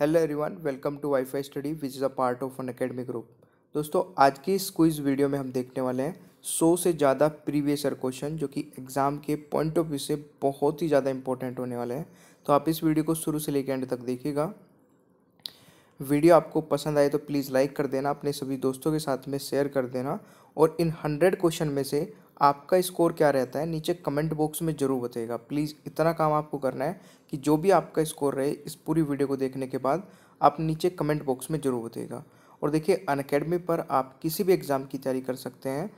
hello everyone welcome to WiFi study which is a part of an academic group दोस्तों आज की इस quiz video में हम देखने वाले हैं सौ से ज़्यादा प्रीवियस ईयर क्वेश्चन जो कि एग्ज़ाम के पॉइंट ऑफ व्यू से बहुत ही ज़्यादा इंपॉर्टेंट होने वाले हैं तो आप इस वीडियो को शुरू से लेकर एंड तक देखिएगा वीडियो आपको पसंद आए तो प्लीज़ लाइक कर देना अपने सभी दोस्तों के साथ में शेयर कर देना और इन हंड्रेड क्वेश्चन में से आपका स्कोर क्या रहता है नीचे कमेंट बॉक्स में ज़रूर बताइएगा प्लीज़ इतना काम आपको करना है कि जो भी आपका स्कोर रहे इस पूरी वीडियो को देखने के बाद आप नीचे कमेंट बॉक्स में ज़रूर बताइएगा और देखिए अन अकेडमी पर आप किसी भी एग्ज़ाम की तैयारी कर सकते हैं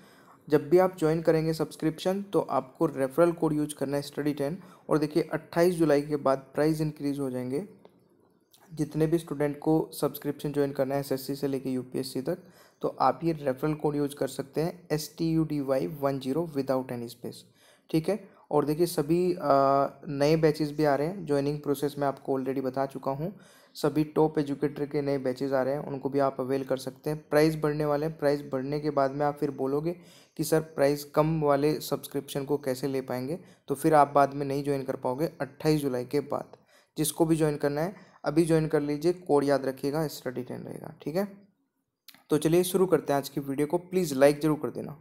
जब भी आप ज्वाइन करेंगे सब्सक्रिप्शन तो आपको रेफरल कोड यूज करना है स्टडी टेन और देखिए 28 जुलाई के बाद प्राइस इंक्रीज हो जाएंगे जितने भी स्टूडेंट को सब्सक्रिप्शन ज्वाइन करना है एसएससी से लेके यूपीएससी तक तो आप ये रेफरल कोड यूज कर सकते हैं S T U D Y one zero without any space ठीक है और देखिए सभी आ, नए बैचेस भी आ रहे हैं ज्वाइनिंग प्रोसेस में आपको ऑलरेडी बता चुका हूँ सभी टॉप एजुकेटर के नए बैचेस आ रहे हैं उनको भी आप अवेल कर सकते हैं प्राइस बढ़ने वाले हैं प्राइस बढ़ने के बाद में आप फिर बोलोगे कि सर प्राइस कम वाले सब्सक्रिप्शन को कैसे ले पाएंगे तो फिर आप बाद में नहीं ज्वाइन कर पाओगे अट्ठाईस जुलाई के बाद जिसको भी ज्वाइन करना है अभी ज्वाइन कर लीजिए कोड याद रखिएगा स्टडी टेन रहेगा ठीक है तो चलिए शुरू करते हैं आज की वीडियो को प्लीज़ लाइक ज़रूर कर देना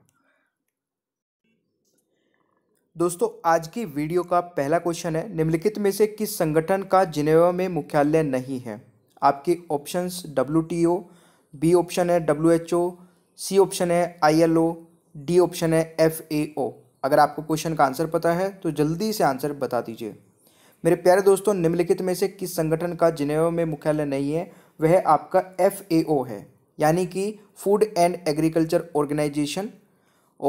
दोस्तों आज की वीडियो का पहला क्वेश्चन है निम्नलिखित में से किस संगठन का जिनेवा में मुख्यालय नहीं है आपके options W T O B option है W H O C option है I L O D option है एफ ए ओ अगर आपको क्वेश्चन का आंसर पता है तो जल्दी से आंसर बता दीजिए मेरे प्यारे दोस्तों निम्नलिखित में से किस संगठन का जिनेवा में मुख्यालय नहीं है वह आपका एफ ए ओ है यानी कि फूड एंड एग्रीकल्चर ऑर्गेनाइजेशन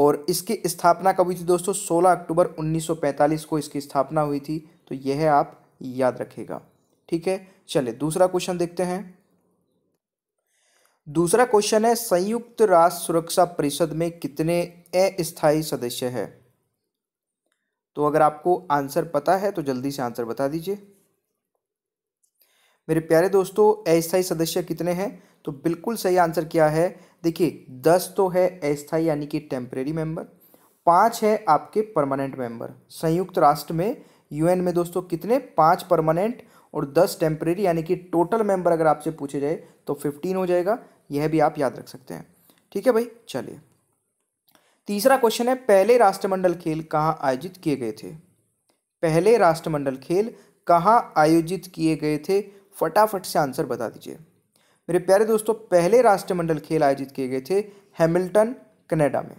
और इसकी स्थापना कब हुई थी दोस्तों 16 अक्टूबर 1945 को इसकी स्थापना हुई थी तो यह आप याद रखेगा ठीक है चलिए दूसरा क्वेश्चन देखते हैं दूसरा क्वेश्चन है संयुक्त राष्ट्र सुरक्षा परिषद में कितने अस्थायी सदस्य है तो अगर आपको आंसर पता है तो जल्दी से आंसर बता दीजिए मेरे प्यारे दोस्तों अस्थायी सदस्य कितने हैं तो बिल्कुल सही आंसर क्या है देखिए दस तो है अस्थाई यानी कि टेम्परेरी मेंबर पांच है आपके परमानेंट मेंबर संयुक्त राष्ट्र में यूएन में दोस्तों कितने पाँच परमानेंट और दस टेम्परेरी यानी कि टोटल मेंबर अगर आपसे पूछे जाए तो फिफ्टीन हो जाएगा यह भी आप याद रख सकते हैं ठीक है भाई चलिए तीसरा क्वेश्चन है पहले राष्ट्रमंडल खेल कहाँ आयोजित किए गए थे पहले राष्ट्रमंडल खेल कहाँ आयोजित किए गए थे फटाफट से आंसर बता दीजिए मेरे प्यारे दोस्तों पहले राष्ट्रमंडल खेल आयोजित किए गए थे हैमिल्टन कनाडा में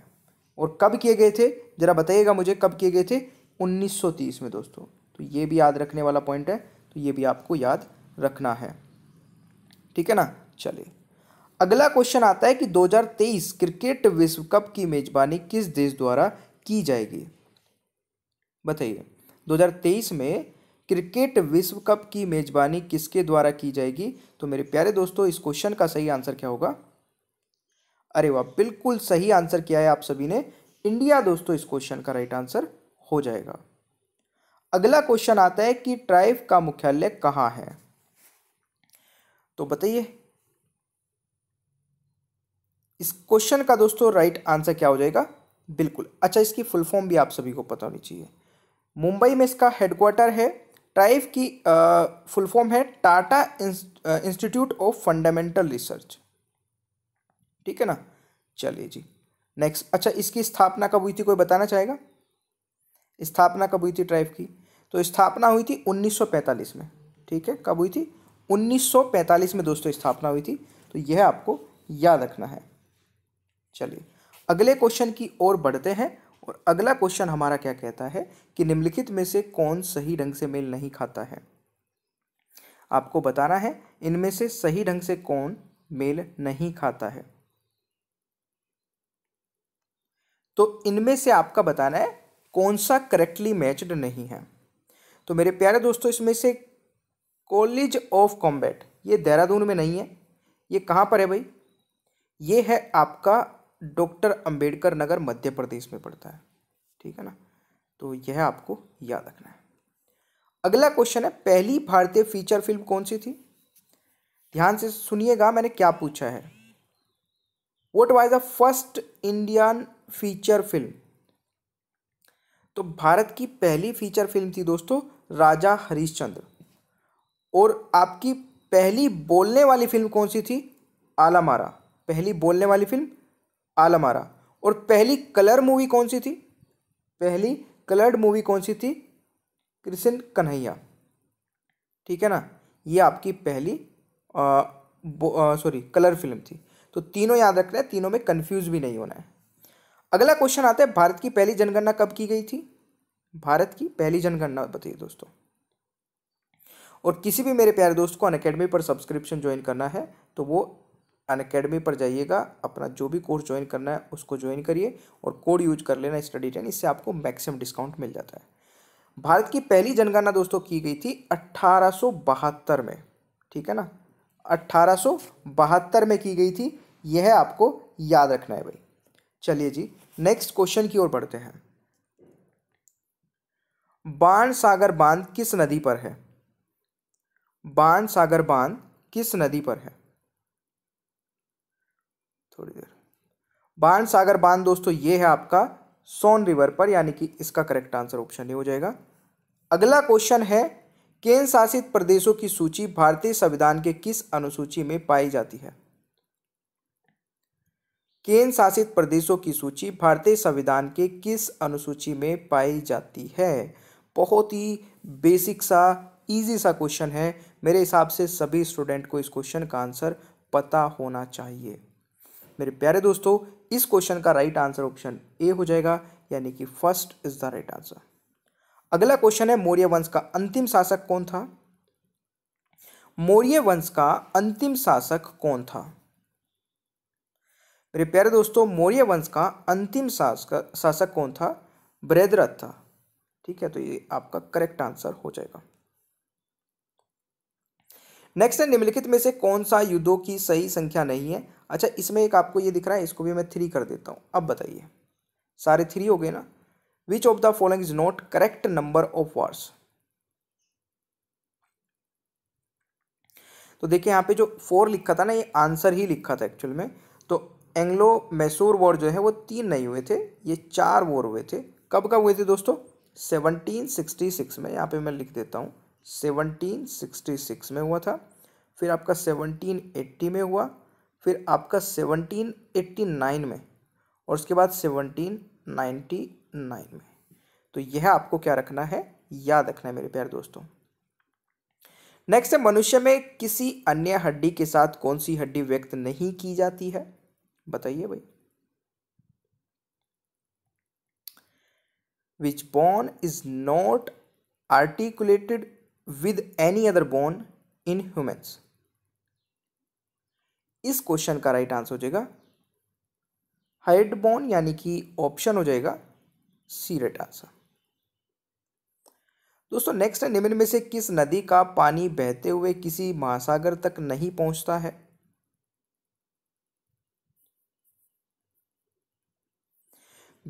और कब किए गए थे ज़रा बताइएगा मुझे कब किए गए थे 1930 में दोस्तों तो ये भी याद रखने वाला पॉइंट है तो ये भी आपको याद रखना है ठीक है ना चलिए अगला क्वेश्चन आता है कि 2023 क्रिकेट विश्व कप की मेजबानी किस देश द्वारा की जाएगी बताइए 2023 में क्रिकेट विश्व कप की मेज़बानी किसके द्वारा की जाएगी तो मेरे प्यारे दोस्तों इस क्वेश्चन का सही आंसर क्या होगा अरे वाह बिल्कुल सही आंसर किया है आप सभी ने इंडिया दोस्तों इस क्वेश्चन का राइट आंसर हो जाएगा अगला क्वेश्चन आता है कि ट्राइव का मुख्यालय कहाँ है तो बताइए इस क्वेश्चन का दोस्तों राइट आंसर क्या हो जाएगा बिल्कुल अच्छा इसकी फुल फॉर्म भी आप सभी को पता होनी चाहिए मुंबई में इसका हेडक्वार्टर है ट्राइव की फुल फॉर्म है Tata institute of fundamental research ठीक है ना चलिए जी नेक्स्ट अच्छा इसकी स्थापना कब हुई थी कोई बताना चाहेगा स्थापना कब हुई थी ट्राइव की तो स्थापना हुई थी 1945 में ठीक है कब हुई थी 1945 में दोस्तों स्थापना हुई थी तो यह आपको याद रखना है चलिए अगले क्वेश्चन की ओर बढ़ते हैं और अगला क्वेश्चन हमारा क्या कहता है कि निम्नलिखित में से कौन सही ढंग से मेल नहीं खाता है आपको बताना है इनमें से सही ढंग से कौन मेल नहीं खाता है तो इनमें से आपका बताना है कौन सा करेक्टली मैच्ड नहीं है तो मेरे प्यारे दोस्तों इसमें से कॉलेज ऑफ कॉम्बैट ये देहरादून में नहीं है ये कहाँ पर है भाई ये है आपका डॉक्टर अंबेडकर नगर मध्य प्रदेश में पड़ता है ठीक है ना तो यह आपको याद रखना है अगला क्वेश्चन है पहली भारतीय फीचर फिल्म कौन सी थी ध्यान से सुनिएगा मैंने क्या पूछा है what was the first Indian feature film तो भारत की पहली फीचर फिल्म थी दोस्तों राजा हरिश्चंद्र और आपकी पहली बोलने वाली फिल्म कौन सी थी आलामारा पहली बोलने वाली फिल्म आलमारा और पहली कलर मूवी कौन सी थी पहली कलर्ड मूवी कौन सी थी कृष्ण कन्हैया ठीक है ना ये आपकी पहली सॉरी कलर फिल्म थी तो तीनों याद रखना है तीनों में कंफ्यूज भी नहीं होना है अगला क्वेश्चन आता है भारत की पहली जनगणना कब की गई थी भारत की पहली जनगणना बताइए दोस्तों और किसी भी मेरे प्यारे दोस्त को अन अकेडमी पर सब्सक्रिप्शन ज्वाइन करना है तो वो अन अकेडमी पर जाइएगा अपना जो भी कोर्स ज्वाइन करना है उसको ज्वाइन करिए और कोड यूज कर लेना स्टडी टेन इससे आपको मैक्सिमम डिस्काउंट मिल जाता है भारत की पहली जनगणना दोस्तों की गई थी अट्ठारह में ठीक है ना अट्ठारह में की गई थी यह आपको याद रखना है भाई चलिए जी नेक्स्ट क्वेश्चन की ओर बढ़ते हैं बाण सागर बांध किस नदी पर है बाण सागर बांध किस नदी पर है थोड़ी देर बाण सागर बांध दोस्तों ये है आपका सोन रिवर पर यानी कि इसका करेक्ट आंसर ऑप्शन ए हो जाएगा अगला क्वेश्चन है केंद्र शासित प्रदेशों की सूची भारतीय संविधान के किस अनुसूची में पाई जाती है केंद्र शासित प्रदेशों की सूची भारतीय संविधान के किस अनुसूची में पाई जाती है बहुत ही बेसिक सा इजी सा क्वेश्चन है मेरे हिसाब से सभी स्टूडेंट को इस क्वेश्चन का आंसर पता होना चाहिए मेरे प्यारे दोस्तों इस क्वेश्चन का राइट आंसर ऑप्शन ए हो जाएगा यानी कि first is the right answer अगला क्वेश्चन है मौर्य वंश का अंतिम शासक कौन था मौर्य वंश का अंतिम शासक कौन था मेरे प्यारे दोस्तों मौर्य वंश का अंतिम शासक शासक कौन था बृहद्रथ था ठीक है तो ये आपका करेक्ट आंसर हो जाएगा नेक्स्ट है निम्नलिखित में से कौन सा युद्धों की सही संख्या नहीं है अच्छा इसमें एक आपको ये दिख रहा है इसको भी मैं थ्री कर देता हूँ अब बताइए सारे थ्री हो गए ना which of the following is not correct number of wars तो देखिए यहाँ पे जो फोर लिखा था ना ये आंसर ही लिखा था एक्चुअल में तो एंग्लो मैसूर वॉर जो है वो तीन नहीं हुए थे ये चार वॉर हुए थे कब कब हुए थे दोस्तों सेवनटीन सिक्सटी सिक्स में यहाँ पे मैं लिख देता हूँ 1766 में हुआ था फिर आपका 1780 में हुआ फिर आपका 1789 में और उसके बाद 1799 में तो यह आपको क्या रखना है याद रखना है मेरे प्यार दोस्तों नेक्स्ट है मनुष्य में किसी अन्य हड्डी के साथ कौन सी हड्डी व्यक्त नहीं की जाती है बताइए भाई which bone is not articulated with any other bone in humans इस क्वेश्चन का राइट आंसर हो जाएगा हाइड बोन यानी कि ऑप्शन हो जाएगा सी राइट आंसर दोस्तों नेक्स्ट है निम्न में से किस नदी का पानी बहते हुए किसी महासागर तक नहीं पहुंचता है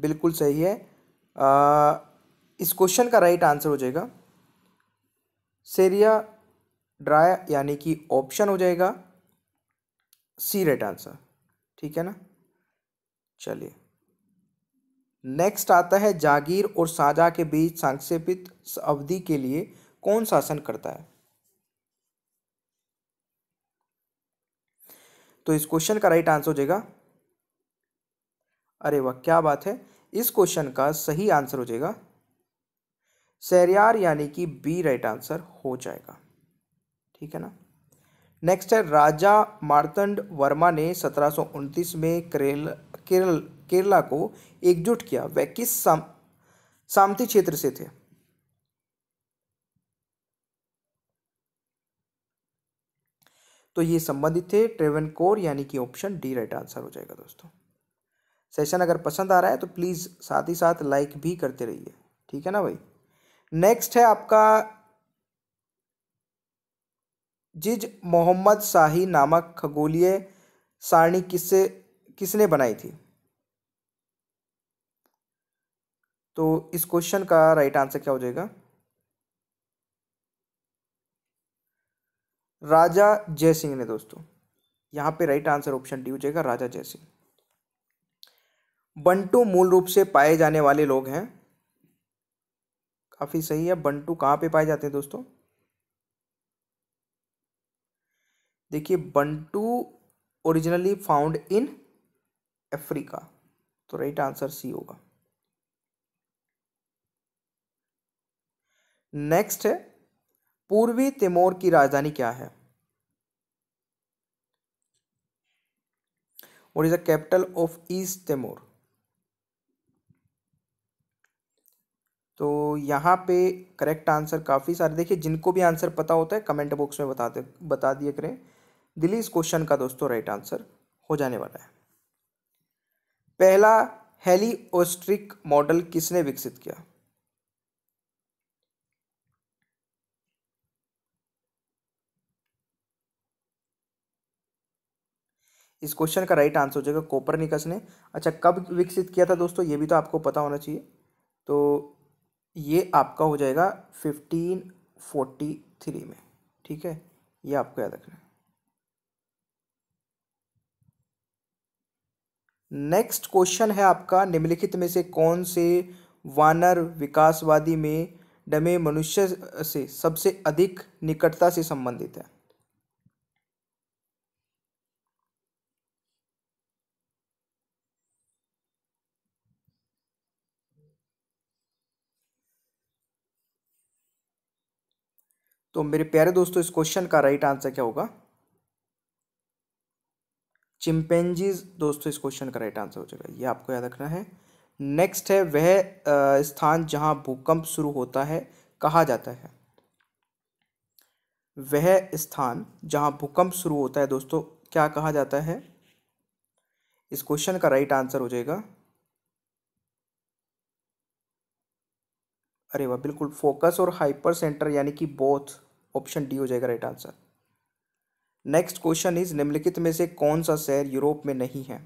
बिल्कुल सही है आ, इस क्वेश्चन का राइट आंसर हो जाएगा सेरिया ड्राय यानी कि ऑप्शन हो जाएगा सी रेट आंसर ठीक है ना चलिए नेक्स्ट आता है जागीर और साजा के बीच सांक्षेपित अवधि के लिए कौन शासन करता है तो इस क्वेश्चन का राइट आंसर हो जाएगा अरे वाह क्या बात है इस क्वेश्चन का सही आंसर हो जाएगा सैरियार यानी कि बी राइट आंसर हो जाएगा ठीक है ना नेक्स्ट है राजा मार्तंड वर्मा ने सत्रह में करेल केरल केरला को एकजुट किया वह किस साम, सामती क्षेत्र से थे तो ये संबंधित थे ट्रेवन कोर यानी कि ऑप्शन डी राइट आंसर हो जाएगा दोस्तों सेशन अगर पसंद आ रहा है तो प्लीज़ साथ ही साथ लाइक भी करते रहिए ठीक है ना भाई नेक्स्ट है आपका जिज मोहम्मद शाही नामक खगोलीय सारणी किससे किसने बनाई थी तो इस क्वेश्चन का राइट आंसर क्या हो जाएगा राजा जयसिंह ने दोस्तों यहां पे राइट आंसर ऑप्शन डी हो जाएगा राजा जयसिंह बंटू मूल रूप से पाए जाने वाले लोग हैं काफ़ी सही है बंटू कहाँ पे पाए जाते हैं दोस्तों देखिए Bantu originally found in Africa तो राइट आंसर सी होगा नेक्स्ट है पूर्वी तिमोर की राजधानी क्या है और is the capital of East Timor तो यहाँ पे करेक्ट आंसर काफ़ी सारे देखिए जिनको भी आंसर पता होता है कमेंट बॉक्स में बता दे बता दिया करें दिल्ली इस क्वेश्चन का दोस्तों राइट आंसर हो जाने वाला है पहला हेलीओस्ट्रिक मॉडल किसने विकसित किया इस क्वेश्चन का राइट आंसर हो जाएगा कोपरनिकस ने अच्छा कब विकसित किया था दोस्तों ये भी तो आपको पता होना चाहिए तो ये आपका हो जाएगा फिफ्टीन फोर्टी थ्री में ठीक है ये आपको याद रखना है नेक्स्ट क्वेश्चन है आपका निम्नलिखित में से कौन से वानर विकासवादी में डमे मनुष्य से सबसे अधिक निकटता से संबंधित है तो मेरे प्यारे दोस्तों इस क्वेश्चन का राइट आंसर क्या होगा चिंपेंजीज दोस्तों इस क्वेश्चन का राइट आंसर हो जाएगा ये आपको याद रखना है नेक्स्ट है वह स्थान जहां भूकंप शुरू होता है कहा जाता है वह स्थान जहां भूकंप शुरू होता है दोस्तों क्या कहा जाता है इस क्वेश्चन का राइट आंसर हो जाएगा अरे वाह बिल्कुल फोकस और हाइपर सेंटर यानी कि बोथ ऑप्शन डी हो जाएगा right answer next question is निम्नलिखित में से कौन सा शहर यूरोप में नहीं है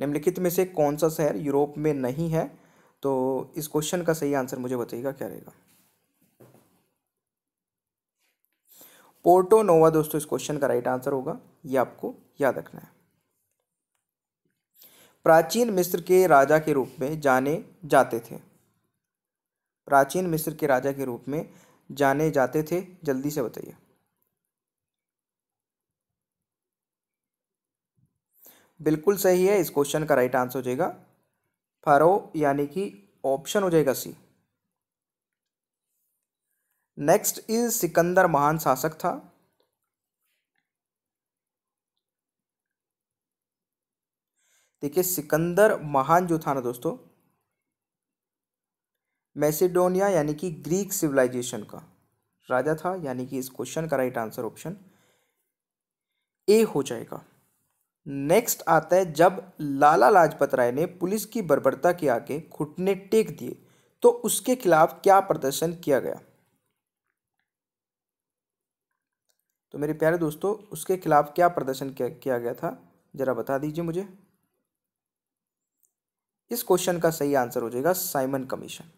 निम्नलिखित में से कौन सा शहर यूरोप में नहीं है तो इस क्वेश्चन का सही आंसर मुझे बताइएगा क्या रहेगा पोर्टो नोवा दोस्तों इस क्वेश्चन का राइट आंसर होगा ये आपको याद रखना है प्राचीन मिस्र के राजा के रूप में जाने जाते थे प्राचीन मिस्र के राजा के रूप में जाने जाते थे जल्दी से बताइए बिल्कुल सही है इस क्वेश्चन का राइट आंसर हो जाएगा फारो यानी कि ऑप्शन हो जाएगा सी नेक्स्ट इज सिकंदर महान शासक था देखिए सिकंदर महान जो था ना दोस्तों मैसेडोनिया यानी कि ग्रीक सिविलाइजेशन का राजा था यानी कि इस क्वेश्चन का राइट आंसर ऑप्शन ए हो जाएगा नेक्स्ट आता है जब लाला लाजपत राय ने पुलिस की बर्बरता के आगे घुटने टेक दिए तो उसके खिलाफ क्या प्रदर्शन किया गया तो मेरे प्यारे दोस्तों उसके खिलाफ क्या प्रदर्शन किया, किया गया था जरा बता दीजिए मुझे इस क्वेश्चन का सही आंसर हो जाएगा साइमन कमीशन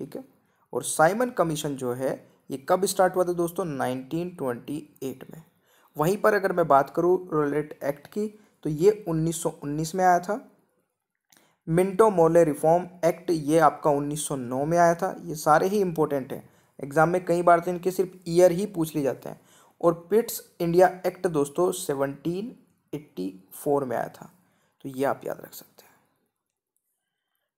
ठीक है और साइमन कमीशन जो है ये कब स्टार्ट हुआ था दोस्तों 1928 में वहीं पर अगर मैं बात करूँ रोलेट एक्ट की तो ये 1919 में आया था मिंटो मोले रिफॉर्म एक्ट ये आपका 1909 में आया था ये सारे ही इंपॉर्टेंट हैं एग्जाम में कई बार तो इनके सिर्फ ईयर ही पूछ लिए जाते हैं और पिट्स इंडिया एक्ट दोस्तों सेवनटीन में आया था तो ये आप याद रख सकते हैं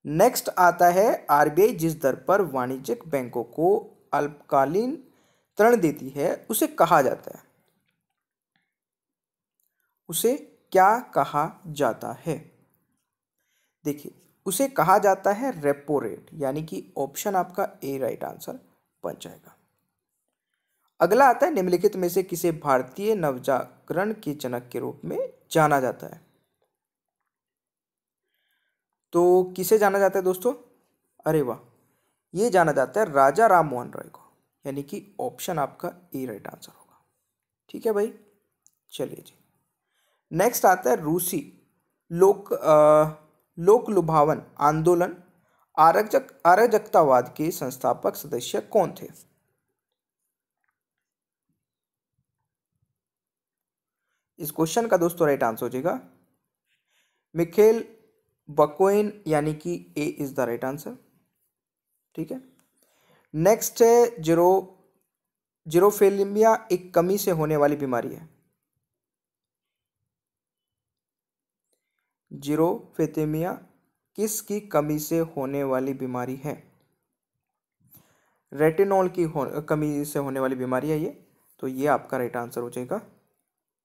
नेक्स्ट आता है आरबीआई जिस दर पर वाणिज्यिक बैंकों को अल्पकालीन ऋण देती है उसे कहा जाता है उसे क्या कहा जाता है देखिए उसे कहा जाता है रेपो रेट यानी कि ऑप्शन आपका ए राइट आंसर बन जाएगा अगला आता है निम्नलिखित में से किसे भारतीय नवजागरण के जनक के रूप में जाना जाता है तो किसे जाना जाता है दोस्तों अरे वाह ये जाना जाता है राजा राम मोहन रॉय को यानी कि ऑप्शन आपका ए राइट आंसर होगा ठीक है भाई चलिए जी नेक्स्ट आता है रूसी लोक आ, लोक लुभावन आंदोलन आरक्षक अराजकतावाद के संस्थापक सदस्य कौन थे इस क्वेश्चन का दोस्तों राइट आंसर हो जाएगा मिखेल बकोइन यानी कि A is the right answer ठीक है नेक्स्ट है जीरो जीरोफेलिमिया एक कमी से होने वाली बीमारी है जीरोफेथेमिया किसकी कमी से होने वाली बीमारी है रेटिनॉल की हो, कमी से होने वाली बीमारी है ये तो ये आपका राइट आंसर हो जाएगा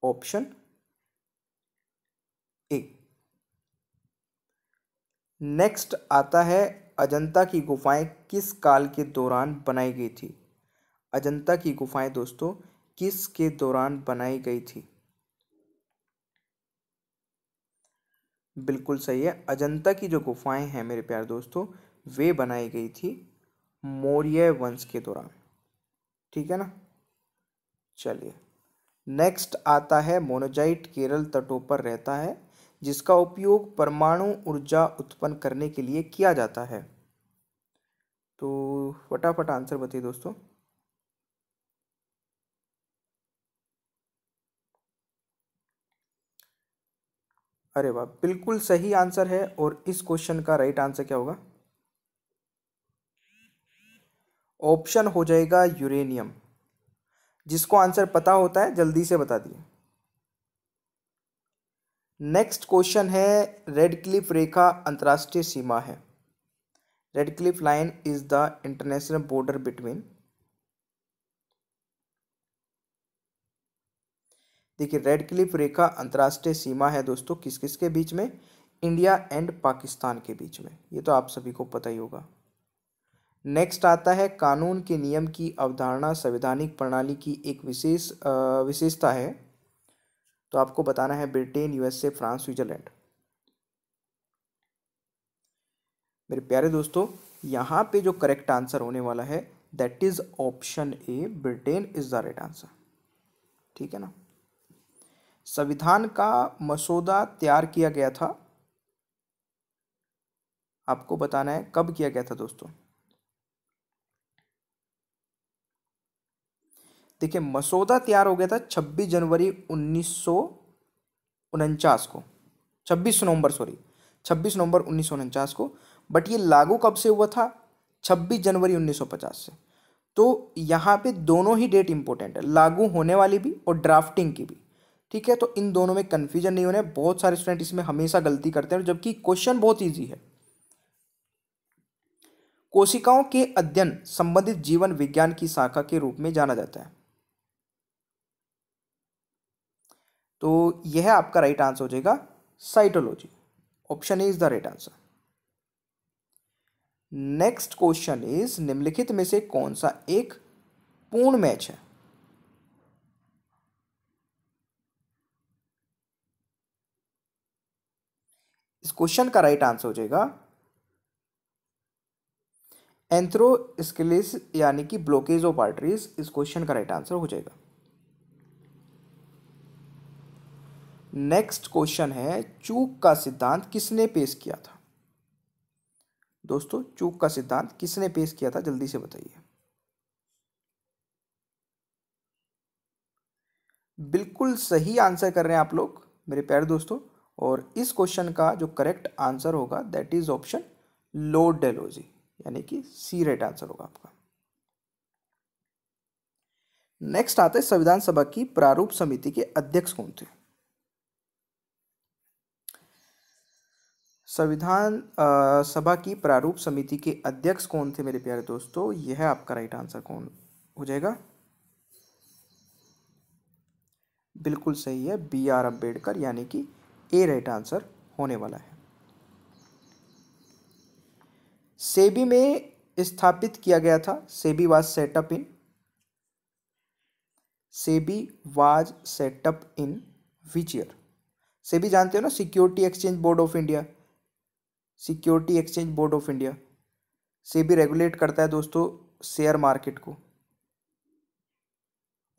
ऑप्शन नेक्स्ट आता है अजंता की गुफाएं किस काल के दौरान बनाई गई थी अजंता की गुफाएं दोस्तों किस के दौरान बनाई गई थी बिल्कुल सही है अजंता की जो गुफाएं हैं मेरे प्यार दोस्तों वे बनाई गई थी मौर्य वंश के दौरान ठीक है ना चलिए नेक्स्ट आता है मोनोजाइट केरल तटों पर रहता है जिसका उपयोग परमाणु ऊर्जा उत्पन्न करने के लिए किया जाता है तो फटाफट आंसर बताइए दोस्तों अरे वाह बिल्कुल सही आंसर है और इस क्वेश्चन का राइट आंसर क्या होगा ऑप्शन हो जाएगा यूरेनियम जिसको आंसर पता होता है जल्दी से बता दिए नेक्स्ट क्वेश्चन है रेड क्लिफ रेखा अंतर्राष्ट्रीय सीमा है Radcliffe line is the international border between देखिए रेड क्लिफ रेखा अंतर्राष्ट्रीय सीमा है दोस्तों किस किस के बीच में इंडिया एंड पाकिस्तान के बीच में ये तो आप सभी को पता ही होगा नेक्स्ट आता है कानून के नियम की अवधारणा संवैधानिक प्रणाली की एक विशेष विशेषता है तो आपको बताना है ब्रिटेन यूएसए फ्रांस स्विट्जरलैंड मेरे प्यारे दोस्तों यहां पे जो करेक्ट आंसर होने वाला है that is option A Britain is the right answer ठीक है ना संविधान का मसौदा तैयार किया गया था आपको बताना है कब किया गया था दोस्तों देखिए मसौदा तैयार हो गया था 26 जनवरी उन्नीस को 26 नवंबर सॉरी 26 नवंबर उन्नीस को बट ये लागू कब से हुआ था 26 जनवरी 1950 से तो यहाँ पे दोनों ही डेट इंपॉर्टेंट है लागू होने वाली भी और ड्राफ्टिंग की भी ठीक है तो इन दोनों में कन्फ्यूजन नहीं होना है बहुत सारे स्टूडेंट इसमें हमेशा गलती करते हैं जबकि क्वेश्चन बहुत ईजी है कोशिकाओं के अध्ययन संबंधित जीवन विज्ञान की शाखा के रूप में जाना जाता है तो यह आपका राइट आंसर हो जाएगा cytology option A is the right answer next question is निम्नलिखित में से कौन सा एक पूर्ण मैच है इस क्वेश्चन का राइट आंसर हो जाएगा एंथ्रोस्किलिस यानी कि ब्लॉकेज ऑफ आर्टरीज इस क्वेश्चन का राइट आंसर हो जाएगा नेक्स्ट क्वेश्चन है चूक का सिद्धांत किसने पेश किया था दोस्तों चूक का सिद्धांत किसने पेश किया था जल्दी से बताइए बिल्कुल सही आंसर कर रहे हैं आप लोग मेरे प्यारे दोस्तों और इस क्वेश्चन का जो करेक्ट आंसर होगा दैट इज ऑप्शन लोड डेलोजी यानी कि सी राइट आंसर होगा आपका नेक्स्ट आते संविधान सभा की प्रारूप समिति के अध्यक्ष कौन थे संविधान सभा की प्रारूप समिति के अध्यक्ष कौन थे मेरे प्यारे दोस्तों यह आपका राइट आंसर कौन हो जाएगा बिल्कुल सही है बी आर अम्बेडकर यानी कि ए राइट आंसर होने वाला है सेबी में स्थापित किया गया था SEBI was set up in SEBI was set up in which year SEBI जानते हो ना security exchange board of India security exchange board of India से भी रेगुलेट करता है दोस्तों शेयर मार्केट को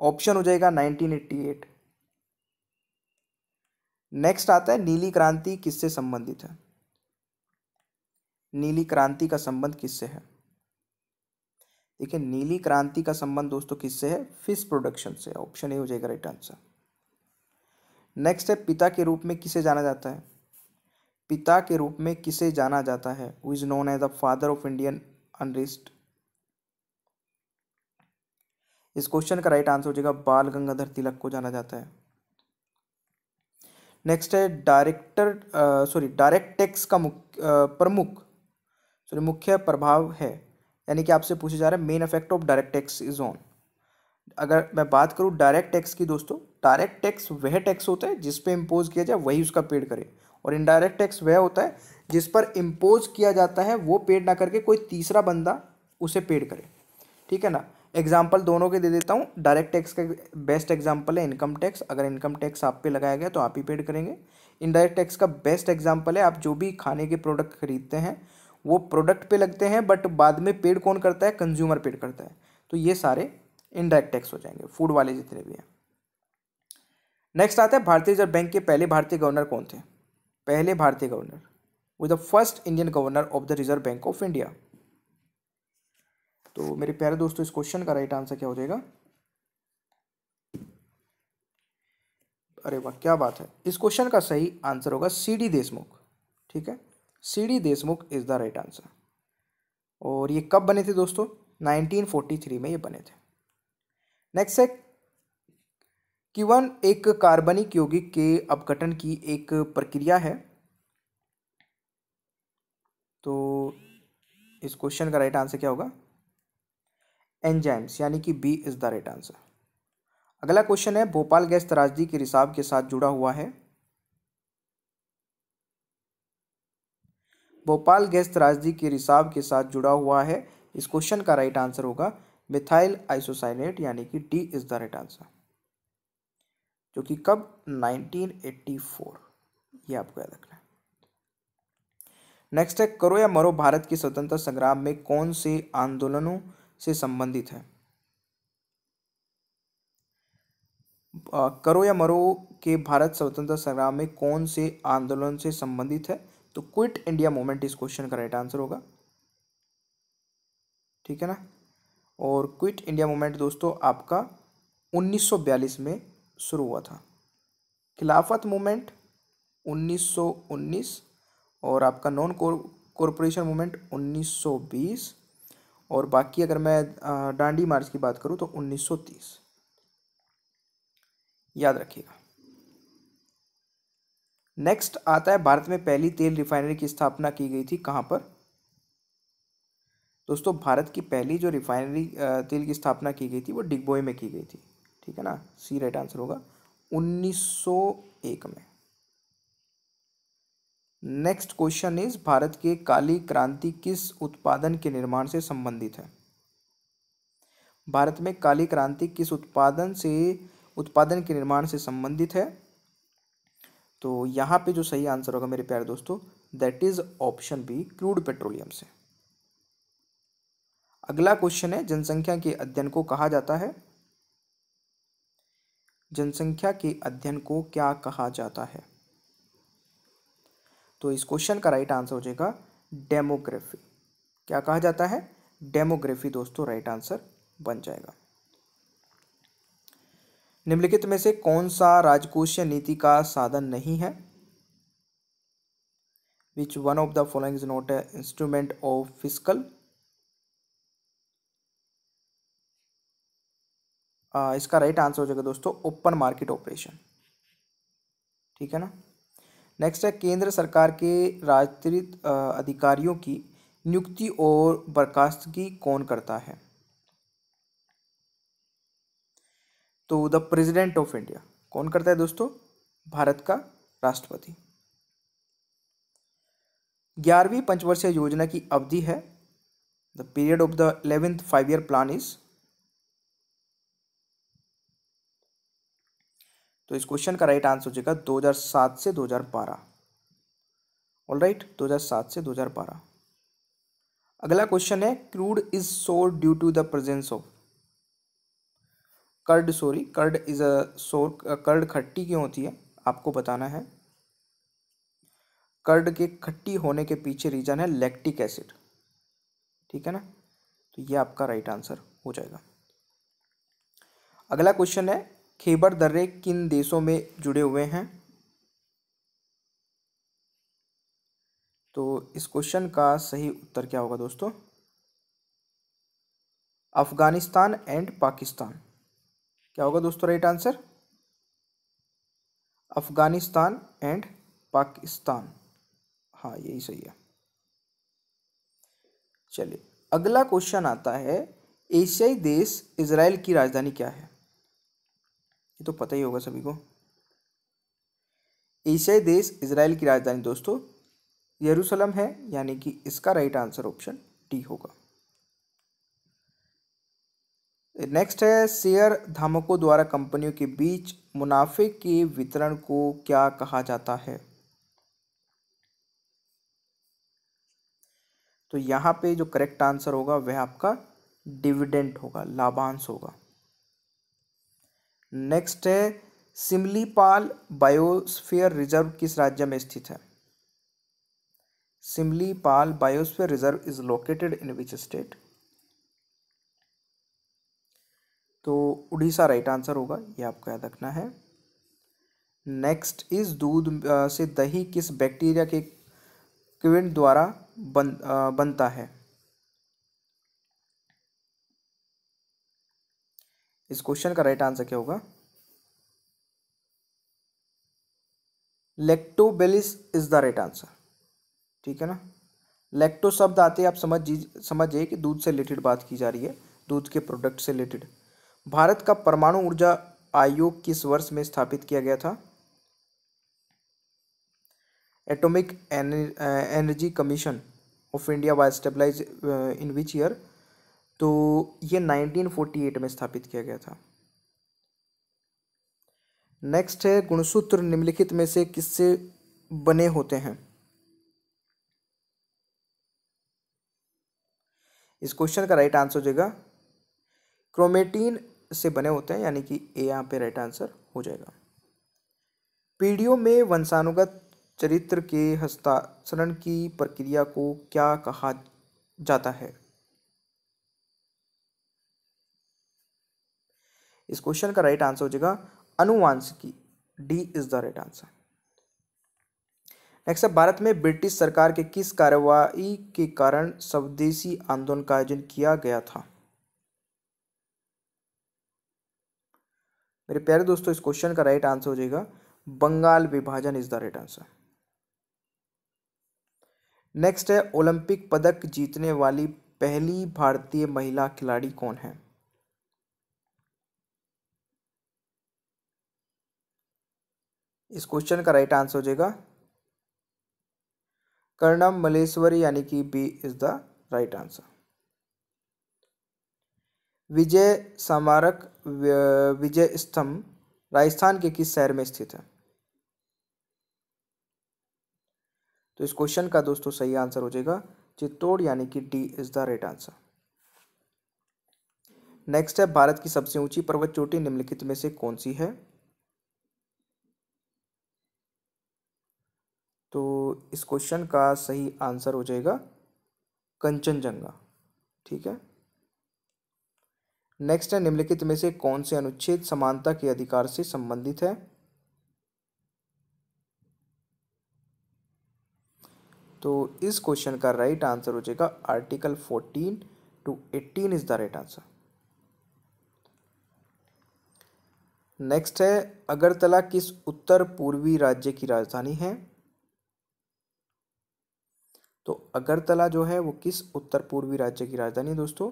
ऑप्शन हो जाएगा 1988 नेक्स्ट आता है नीली क्रांति किससे संबंधित है नीली क्रांति का संबंध किससे है देखिए नीली क्रांति का संबंध दोस्तों किससे है फिश प्रोडक्शन से ऑप्शन ए हो जाएगा राइट आंसर नेक्स्ट है पिता के रूप में किसे जाना जाता है पिता के रूप में किसे जाना जाता है who is known as the father of Indian unrest इस क्वेश्चन का राइट आंसर हो जाएगा बाल गंगाधर तिलक को जाना जाता है नेक्स्ट है डायरेक्टर सॉरी डायरेक्ट टैक्स का मुख्य प्रमुख सॉरी मुख्य प्रभाव है यानी कि आपसे पूछे जा रहा है main effect of direct tax is on अगर मैं बात करूँ डायरेक्ट टैक्स की दोस्तों डायरेक्ट टैक्स वह टैक्स होता है जिस पे इम्पोज किया जाए वही उसका पेड करे और इनडायरेक्ट टैक्स वह होता है जिस पर इम्पोज किया जाता है वो पेड ना करके कोई तीसरा बंदा उसे पेड करे ठीक है ना एग्जाम्पल दोनों के दे देता हूँ डायरेक्ट टैक्स का बेस्ट एग्जाम्पल है इनकम टैक्स अगर इनकम टैक्स आप पे लगाया गया तो आप ही पेड करेंगे इनडायरेक्ट टैक्स का बेस्ट एग्जाम्पल है आप जो भी खाने के प्रोडक्ट खरीदते हैं वो प्रोडक्ट पे लगते हैं बट बाद में पेड कौन करता है कंज्यूमर पेड करता है तो ये सारे इनडायरेक्ट टैक्स हो जाएंगे फूड वाले जितने भी हैं नेक्स्ट आता है भारतीय रिजर्व बैंक के पहले भारतीय गवर्नर कौन थे पहले भारतीय गवर्नर वो the first Indian governor of the reserve bank of India तो मेरे प्यारे दोस्तों इस क्वेश्चन का राइट आंसर क्या हो जाएगा अरे वाह क्या बात है इस क्वेश्चन का सही आंसर होगा सी डी देशमुख ठीक है C D Deshmukh is the right answer और ये कब बने थे दोस्तों 1943 में ये बने थे नेक्स्ट है किवन एक कार्बनिक यौगिक के अपघटन की एक प्रक्रिया है तो इस क्वेश्चन का राइट आंसर क्या होगा एंजाइम्स यानी कि B is the right answer अगला क्वेश्चन है भोपाल गैस त्रासदी के रिसाव के साथ जुड़ा हुआ है भोपाल गैस त्रासदी के रिसाव के साथ जुड़ा हुआ है इस क्वेश्चन का राइट आंसर होगा मिथाइल आइसोसाइनेट यानी कि D is the right answer जो कि कब 1984 ये आपको याद रखना है नेक्स्ट है करो या मरो भारत के स्वतंत्रता संग्राम में कौन से आंदोलनों से संबंधित है आ, करो या मरो के भारत स्वतंत्रता संग्राम में कौन से आंदोलन से संबंधित है तो क्विट इंडिया मूवमेंट इस क्वेश्चन का राइट आंसर होगा ठीक है ना और क्विट इंडिया मूवमेंट दोस्तों आपका 1942 में शुरू हुआ था खिलाफत मूवमेंट 1919 और आपका नॉन कॉरपोरेशन मूवमेंट 1920 और बाकी अगर मैं डांडी मार्च की बात करूँ तो 1930 याद रखिएगा नेक्स्ट आता है भारत में पहली तेल रिफाइनरी की स्थापना की गई थी कहाँ पर दोस्तों भारत की पहली जो रिफाइनरी तेल की स्थापना की गई थी वो डिगबोई में की गई थी ठीक है ना सी राइट आंसर होगा 1901 में नेक्स्ट क्वेश्चन इज भारत के काली क्रांति किस उत्पादन के निर्माण से संबंधित है भारत में काली क्रांति किस उत्पादन से उत्पादन के निर्माण से संबंधित है तो यहाँ पे जो सही आंसर होगा मेरे प्यारे दोस्तों that is option B crude petroleum से अगला क्वेश्चन है जनसंख्या के अध्ययन को कहा जाता है जनसंख्या के अध्ययन को क्या कहा जाता है तो इस क्वेश्चन का राइट आंसर हो जाएगा डेमोग्राफी क्या कहा जाता है डेमोग्राफी दोस्तों राइट आंसर बन जाएगा निम्नलिखित में से कौन सा राजकोषीय नीति का साधन नहीं है which one of the following is not a instrument of physical इसका राइट आंसर हो जाएगा दोस्तों ओपन मार्केट ऑपरेशन ठीक है ना नेक्स्ट है केंद्र सरकार के राजतरित अधिकारियों की नियुक्ति और बर्खास्तगी कौन करता है तो द प्रेसिडेंट ऑफ इंडिया कौन करता है दोस्तों भारत का राष्ट्रपति ग्यारहवीं पंचवर्षीय योजना की अवधि है the period of the eleventh five year plan is तो इस क्वेश्चन का राइट आंसर हो जाएगा 2007 से 2012 ऑल राइट सात से 2012 अगला क्वेश्चन है crude is sour due to the presence of curd sorry curd is a sour curd खट्टी क्यों होती है आपको बताना है कर्ड के खट्टी होने के पीछे रीजन है लैक्टिक एसिड ठीक है ना तो ये आपका राइट आंसर हो जाएगा अगला क्वेश्चन है खेबर दर्रे किन देशों में जुड़े हुए हैं तो इस क्वेश्चन का सही उत्तर क्या होगा दोस्तों अफगानिस्तान एंड पाकिस्तान क्या होगा दोस्तों right answer Afghanistan and Pakistan हाँ यही सही है चलिए अगला क्वेश्चन आता है एशियाई देश इसराइल की राजधानी क्या है ये तो पता ही होगा सभी को एशियाई देश इसराइल की राजधानी दोस्तों यरूशलम है यानी कि इसका राइट आंसर ऑप्शन डी होगा नेक्स्ट है शेयर धामकों द्वारा कंपनियों के बीच मुनाफे के वितरण को क्या कहा जाता है तो यहां पे जो करेक्ट आंसर होगा वह आपका डिविडेंट होगा लाभांश होगा नेक्स्ट है सिमलीपाल बायोस्फीयर रिजर्व किस राज्य में स्थित है Similipal biosphere reserve is located in which state तो उड़ीसा राइट आंसर होगा ये आपको याद रखना है नेक्स्ट इस दूध से दही किस बैक्टीरिया के क्विंट द्वारा बन बनता है इस क्वेश्चन का राइट आंसर क्या होगा lactobacillus is the right answer ठीक है ना लेक्टो शब्द आते आप समझ समझिए कि दूध से रिलेटेड बात की जा रही है दूध के प्रोडक्ट से रिलेटेड भारत का परमाणु ऊर्जा आयोग किस वर्ष में स्थापित किया गया था atomic energy commission of India was established in which year तो ये 1948 में स्थापित किया गया था नेक्स्ट है गुणसूत्र निम्नलिखित में से किससे बने होते हैं इस क्वेश्चन का राइट आंसर हो जाएगा क्रोमेटीन से बने होते हैं यानी कि ए यहाँ पे राइट आंसर हो जाएगा पीढ़ियों में वंशानुगत चरित्र के हस्तांतरण की प्रक्रिया को क्या कहा जाता है इस क्वेश्चन का राइट आंसर हो जाएगा अनुवांशिकी D is the right answer next है भारत में ब्रिटिश सरकार के किस कार्रवाई के कारण स्वदेशी आंदोलन का आयोजन किया गया था मेरे प्यारे दोस्तों इस क्वेश्चन का राइट आंसर हो जाएगा बंगाल विभाजन is the right answer next है ओलंपिक पदक जीतने वाली पहली भारतीय महिला खिलाड़ी कौन है इस क्वेश्चन का राइट आंसर हो जाएगा कर्णम मलेश्वरी यानी कि B is the right answer Vijay Smarak Vijay स्तंभ राजस्थान के किस शहर में स्थित है तो इस क्वेश्चन का दोस्तों सही आंसर हो जाएगा चित्तौड़ यानी कि D is the right answer next है भारत की सबसे ऊंची पर्वत चोटी निम्नलिखित में से कौन सी है तो इस क्वेश्चन का सही आंसर हो जाएगा कंचनजंगा ठीक है नेक्स्ट है निम्नलिखित में से कौन से अनुच्छेद समानता के अधिकार से संबंधित है तो इस क्वेश्चन का राइट आंसर हो जाएगा article fourteen to eighteen is the right answer next है अगरतला किस उत्तर पूर्वी राज्य की राजधानी है तो अगरतला जो है वो किस उत्तर पूर्वी राज्य की राजधानी है दोस्तों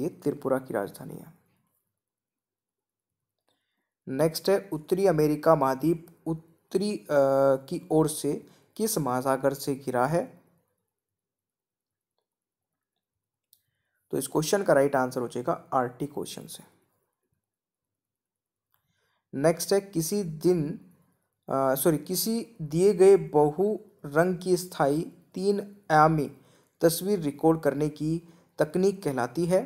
ये त्रिपुरा की राजधानी है नेक्स्ट है उत्तरी अमेरिका महाद्वीप उत्तरी आ, की ओर से किस महासागर से घिरा है तो इस क्वेश्चन का राइट आंसर हो जाएगा आर्टिक क्वेश्चन से नेक्स्ट है किसी दिन सॉरी किसी दिए गए बहु रंग की स्थाई तीन आयामी तस्वीर रिकॉर्ड करने की तकनीक कहलाती है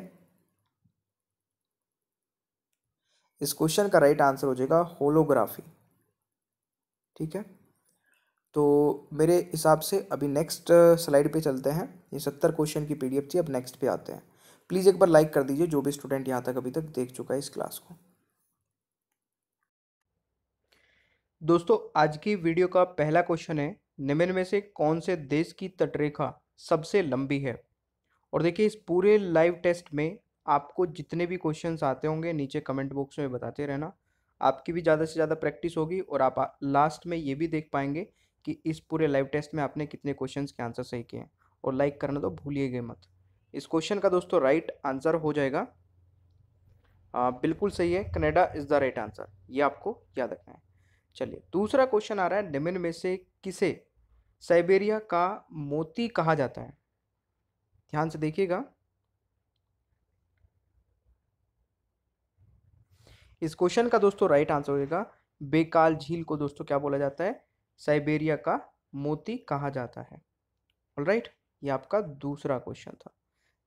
इस क्वेश्चन का राइट आंसर हो जाएगा होलोग्राफी ठीक है तो मेरे हिसाब से अभी नेक्स्ट स्लाइड पे चलते हैं ये सत्तर क्वेश्चन की पीडीएफ थी अब नेक्स्ट पे आते हैं प्लीज़ एक बार लाइक कर दीजिए जो भी स्टूडेंट यहाँ तक अभी तक देख चुका है इस क्लास को दोस्तों आज की वीडियो का पहला क्वेश्चन है निम्न में से कौन से देश की तटरेखा सबसे लंबी है और देखिए इस पूरे लाइव टेस्ट में आपको जितने भी क्वेश्चंस आते होंगे नीचे कमेंट बॉक्स में बताते रहना आपकी भी ज़्यादा से ज़्यादा प्रैक्टिस होगी और आप लास्ट में ये भी देख पाएंगे कि इस पूरे लाइव टेस्ट में आपने कितने क्वेश्चंस के आंसर सही किए हैं और लाइक करना तो भूलिएगा मत इस क्वेश्चन का दोस्तों राइट आंसर हो जाएगा आ, बिल्कुल सही है Canada is the right answer ये आपको याद रखना है चलिए दूसरा क्वेश्चन आ रहा है निम्न में से किसे साइबेरिया का मोती कहा जाता है ध्यान से देखिएगा इस क्वेश्चन का दोस्तों राइट आंसर होगा बेकाल झील को दोस्तों क्या बोला जाता है साइबेरिया का मोती कहा जाता है ऑल राइट ये आपका दूसरा क्वेश्चन था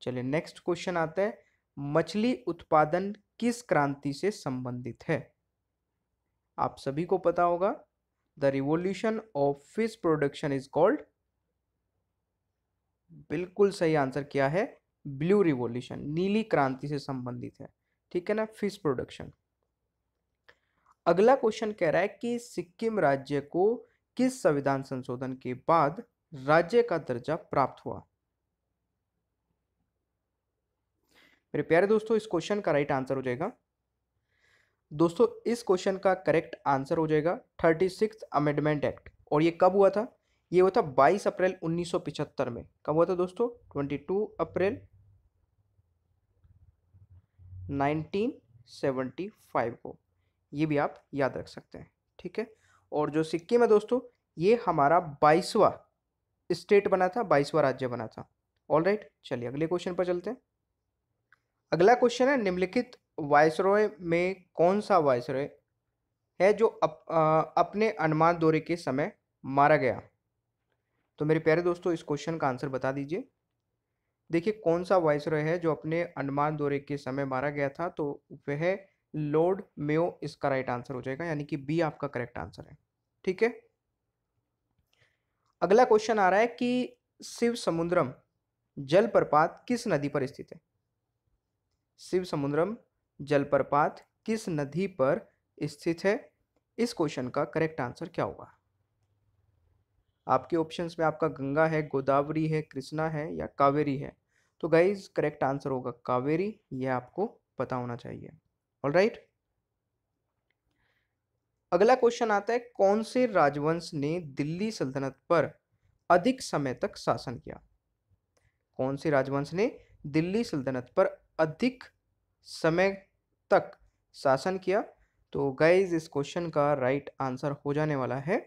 चलिए नेक्स्ट क्वेश्चन आता है मछली उत्पादन किस क्रांति से संबंधित है आप सभी को पता होगा the revolution of fish production is called बिल्कुल सही आंसर क्या है ब्लू रिवोल्यूशन नीली क्रांति से संबंधित है ठीक है ना फिश प्रोडक्शन अगला क्वेश्चन कह रहा है कि सिक्किम राज्य को किस संविधान संशोधन के बाद राज्य का दर्जा प्राप्त हुआ मेरे प्यारे दोस्तों इस क्वेश्चन का राइट आंसर हो जाएगा दोस्तों इस क्वेश्चन का करेक्ट आंसर हो जाएगा थर्टी सिक्स अमेंडमेंट एक्ट और ये कब हुआ था ये हुआ था बाईस अप्रैल उन्नीस सौ पिछहत्तर में कब हुआ था दोस्तों टू अप्रैल फाइव को ये भी आप याद रख सकते हैं ठीक है और जो सिक्किम है दोस्तों ये हमारा बाईसवा स्टेट बना था बाईसवा राज्य बना था ऑल राइट चलिए अगले क्वेश्चन पर चलते हैं अगला क्वेश्चन है निम्नलिखित वायसरॉय में कौन सा वायसरॉय है जो अप, आ, अपने अंडमान दौरे के समय मारा गया तो मेरे प्यारे दोस्तों इस क्वेश्चन का आंसर बता दीजिए देखिए कौन सा वायसरॉय है जो अपने अंडमान दौरे के समय मारा गया था तो वह लॉर्ड मेयो इसका राइट आंसर हो जाएगा यानी कि बी आपका करेक्ट आंसर है ठीक है अगला क्वेश्चन आ रहा है कि शिव समुद्रम जलप्रपात किस नदी पर स्थित है शिव समुद्रम जलप्रपात किस नदी पर स्थित है इस क्वेश्चन का करेक्ट आंसर क्या होगा आपके ऑप्शंस में आपका गंगा है गोदावरी है कृष्णा है या कावेरी है तो गाइज करेक्ट आंसर होगा कावेरी यह आपको पता होना चाहिए ऑल राइट अगला क्वेश्चन आता है कौन से राजवंश ने दिल्ली सल्तनत पर अधिक समय तक शासन किया कौन से राजवंश ने दिल्ली सल्तनत पर अधिक समय तक शासन किया तो गाइज इस क्वेश्चन का राइट आंसर हो जाने वाला है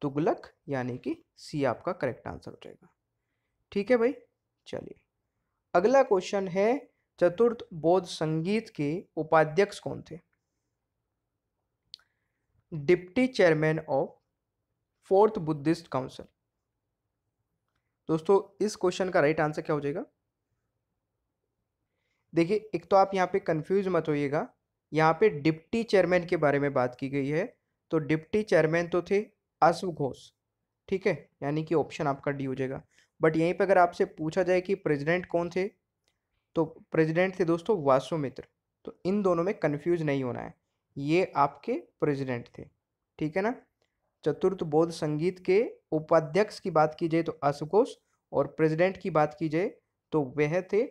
तुगलक यानी कि सी आपका करेक्ट आंसर हो जाएगा ठीक है भाई चलिए अगला क्वेश्चन है चतुर्थ बौद्ध संगीत के उपाध्यक्ष कौन थे deputy chairman of fourth Buddhist council दोस्तों इस क्वेश्चन का राइट आंसर क्या हो जाएगा देखिए एक तो आप यहाँ पे कंफ्यूज मत होइएगा यहाँ पे डिप्टी चेयरमैन के बारे में बात की गई है तो डिप्टी चेयरमैन तो थे अश्व घोष ठीक है यानी कि ऑप्शन आपका डी हो जाएगा बट यहीं पर अगर आपसे पूछा जाए कि प्रेसिडेंट कौन थे तो प्रेसिडेंट थे दोस्तों वासुमित्र तो इन दोनों में कन्फ्यूज नहीं होना है ये आपके प्रेजिडेंट थे ठीक है ना चतुर्थ बौद्ध संगीत के उपाध्यक्ष की बात की जाए तो अशुकोश और प्रेसिडेंट की बात की जाए तो वह थे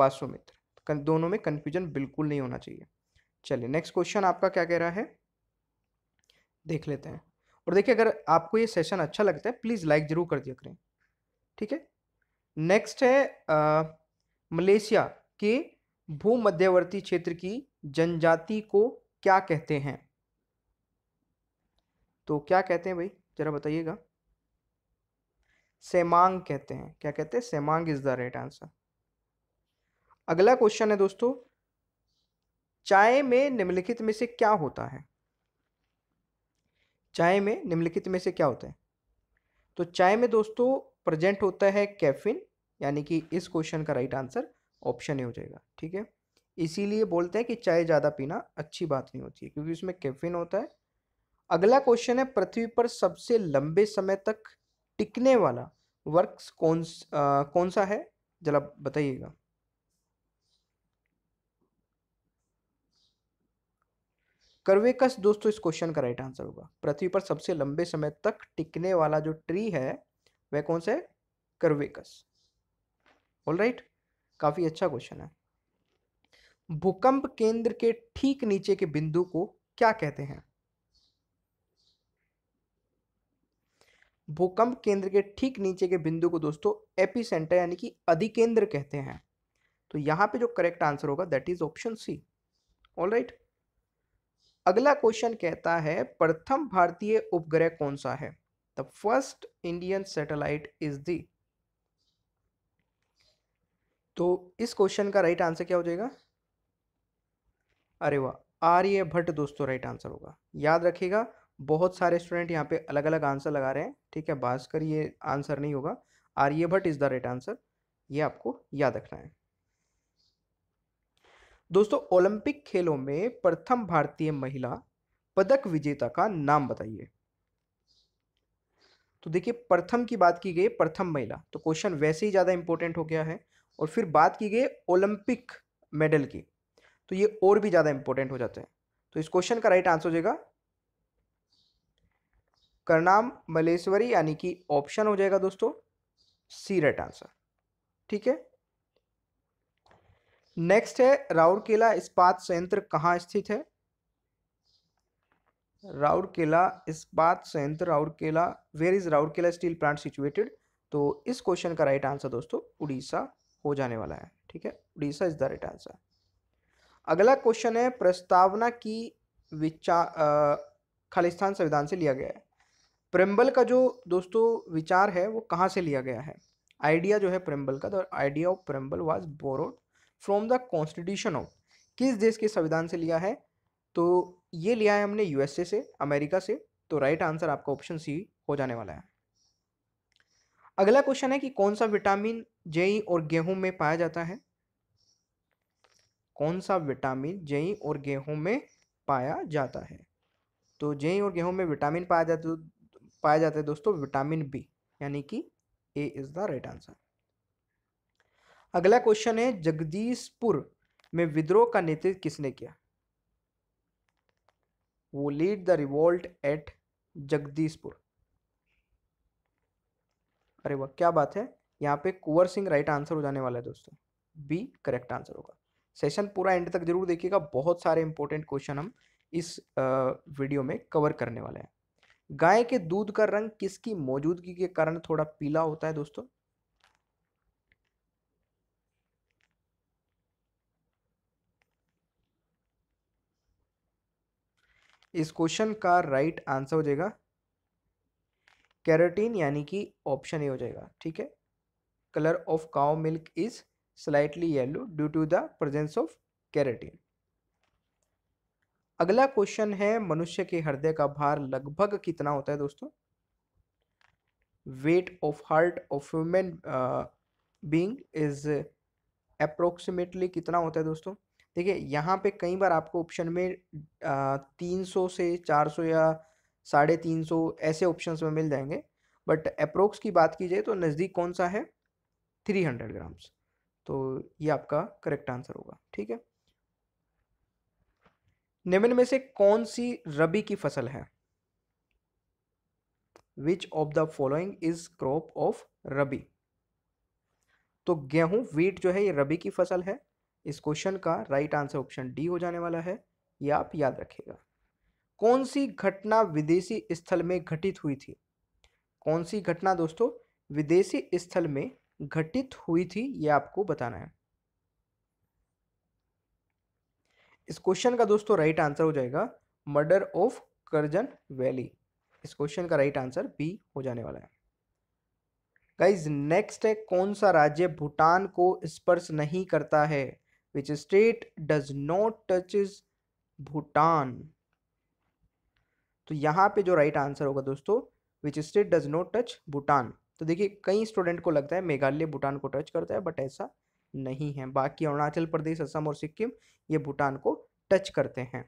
वासुमित्र दोनों में कन्फ्यूजन बिल्कुल नहीं होना चाहिए चलिए नेक्स्ट क्वेश्चन आपका क्या कह रहा है देख लेते हैं और देखिए अगर आपको ये सेशन अच्छा लगता है प्लीज़ लाइक ज़रूर कर दिया करें ठीक है नेक्स्ट है आ, मलेशिया के भूमध्यवर्ती क्षेत्र की जनजाति को क्या कहते हैं तो क्या कहते हैं भाई ज़रा बताइएगा सेमांग कहते हैं क्या कहते हैं Semang is the right answer अगला क्वेश्चन है दोस्तों चाय में निम्नलिखित में से क्या होता है चाय में निम्नलिखित में से क्या होता है तो चाय में दोस्तों प्रेजेंट होता है कैफिन यानी कि इस क्वेश्चन का राइट आंसर ऑप्शन ए हो जाएगा ठीक है इसीलिए बोलते हैं कि चाय ज़्यादा पीना अच्छी बात नहीं होती है क्योंकि उसमें कैफिन होता है अगला क्वेश्चन है पृथ्वी पर सबसे लंबे समय तक टिकने वाला वर्क्स कौन आ, कौन सा है जरा बताइएगा करवेकस दोस्तों इस क्वेश्चन का राइट आंसर होगा पृथ्वी पर सबसे लंबे समय तक टिकने वाला जो ट्री है वह कौन सा है करवेकस ऑल राइट काफ़ी अच्छा क्वेश्चन है भूकंप केंद्र के ठीक नीचे के बिंदु को क्या कहते हैं भूकंप केंद्र के ठीक नीचे के बिंदु को दोस्तों एपिसेंटर यानी कि अधिकेंद्र कहते हैं तो यहां पे जो करेक्ट आंसर होगा that is option C all right अगला क्वेश्चन कहता है प्रथम भारतीय उपग्रह कौन सा है the first Indian satellite is the तो इस क्वेश्चन का राइट आंसर क्या हो जाएगा अरे वाह आर्य भट्ट दोस्तों राइट आंसर होगा याद रखिएगा बहुत सारे स्टूडेंट यहाँ पे अलग अलग आंसर लगा रहे हैं ठीक है भास्कर ये आंसर नहीं होगा Aryabhata is the right answer ये आपको याद रखना है दोस्तों ओलंपिक खेलों में प्रथम भारतीय महिला पदक विजेता का नाम बताइए तो देखिए प्रथम की बात की गई प्रथम महिला तो क्वेश्चन वैसे ही ज़्यादा इंपॉर्टेंट हो गया है और फिर बात की गई ओलंपिक मेडल की तो ये और भी ज़्यादा इंपॉर्टेंट हो जाते हैं तो इस क्वेश्चन का राइट आंसर हो जाएगा करनाम मलेश्वरी यानी कि ऑप्शन हो जाएगा दोस्तों सी राइट आंसर ठीक है नेक्स्ट है राउरकेला इस्पात संयंत्र कहाँ स्थित है राउरकेला इस्पात संयंत्र Rourkela where is Rourkela steel plant situated तो इस क्वेश्चन का राइट आंसर दोस्तों उड़ीसा हो जाने वाला है ठीक है Orissa is the right answer अगला क्वेश्चन है प्रस्तावना की विचार खालिस्तान संविधान से लिया गया है प्रेम्बल का जो दोस्तों विचार है वो कहाँ से लिया गया है आइडिया जो है प्रेम्बल का the idea of preamble was borrowed from the constitution of किस देश के संविधान से लिया है तो ये लिया है हमने यूएसए से अमेरिका से तो राइट आंसर आपका ऑप्शन सी हो जाने वाला है अगला क्वेश्चन है कि कौन सा विटामिन जेई और गेहूं में पाया जाता है कौन सा विटामिन जेई और गेहूं में पाया जाता है तो जेई और गेहूं में विटामिन पाया जाता पाया जाता है दोस्तों विटामिन बी यानी कि A is the right answer अगला क्वेश्चन है जगदीशपुर में विद्रोह का नेतृत्व किसने किया वो lead the revolt at Jagdishpur अरे वाह क्या बात है यहाँ पे कुंवर सिंह राइट आंसर हो जाने वाला है दोस्तों बी करेक्ट आंसर होगा सेशन पूरा एंड तक जरूर देखिएगा बहुत सारे इंपॉर्टेंट क्वेश्चन हम इस वीडियो में कवर करने वाले हैं गाय के दूध का रंग किसकी मौजूदगी के कारण थोड़ा पीला होता है दोस्तों इस क्वेश्चन का राइट आंसर हो जाएगा कैरेटीन यानी कि ऑप्शन ए हो जाएगा ठीक है colour of cow milk is slightly yellow due to the presence of carotene अगला क्वेश्चन है मनुष्य के हृदय का भार लगभग कितना होता है दोस्तों weight of heart of human being is approximately कितना होता है दोस्तों देखिए यहाँ पे कई बार आपको ऑप्शन में तीन सौ से चार सौ या साढ़े तीन सौ ऐसे ऑप्शंस में मिल जाएंगे बट अप्रोक्स की बात की जाए तो नज़दीक कौन सा है थ्री हंड्रेड ग्राम्स तो ये आपका करेक्ट आंसर होगा ठीक है निम्न में से कौन सी रबी की फसल है which of the following is crop of rabi तो गेहूं वीट जो है ये रबी की फसल है इस क्वेश्चन का राइट आंसर ऑप्शन डी हो जाने वाला है ये आप याद रखिएगा कौन सी घटना विदेशी स्थल में घटित हुई थी कौन सी घटना दोस्तों विदेशी स्थल में घटित हुई थी ये आपको बताना है इस क्वेश्चन का दोस्तों राइट आंसर हो जाएगा मर्डर ऑफ करजन वैली इस क्वेश्चन का राइट आंसर बी हो जाने वाला है गाइज नेक्स्ट है कौन सा राज्य भूटान को स्पर्श नहीं करता है which state does not touches Bhutan तो यहाँ पे जो राइट आंसर होगा दोस्तों which state does not touch Bhutan तो देखिए कई स्टूडेंट को लगता है मेघालय भूटान को टच करता है बट ऐसा नहीं है बाकी अरुणाचल प्रदेश असम और सिक्किम ये भूटान को टच करते हैं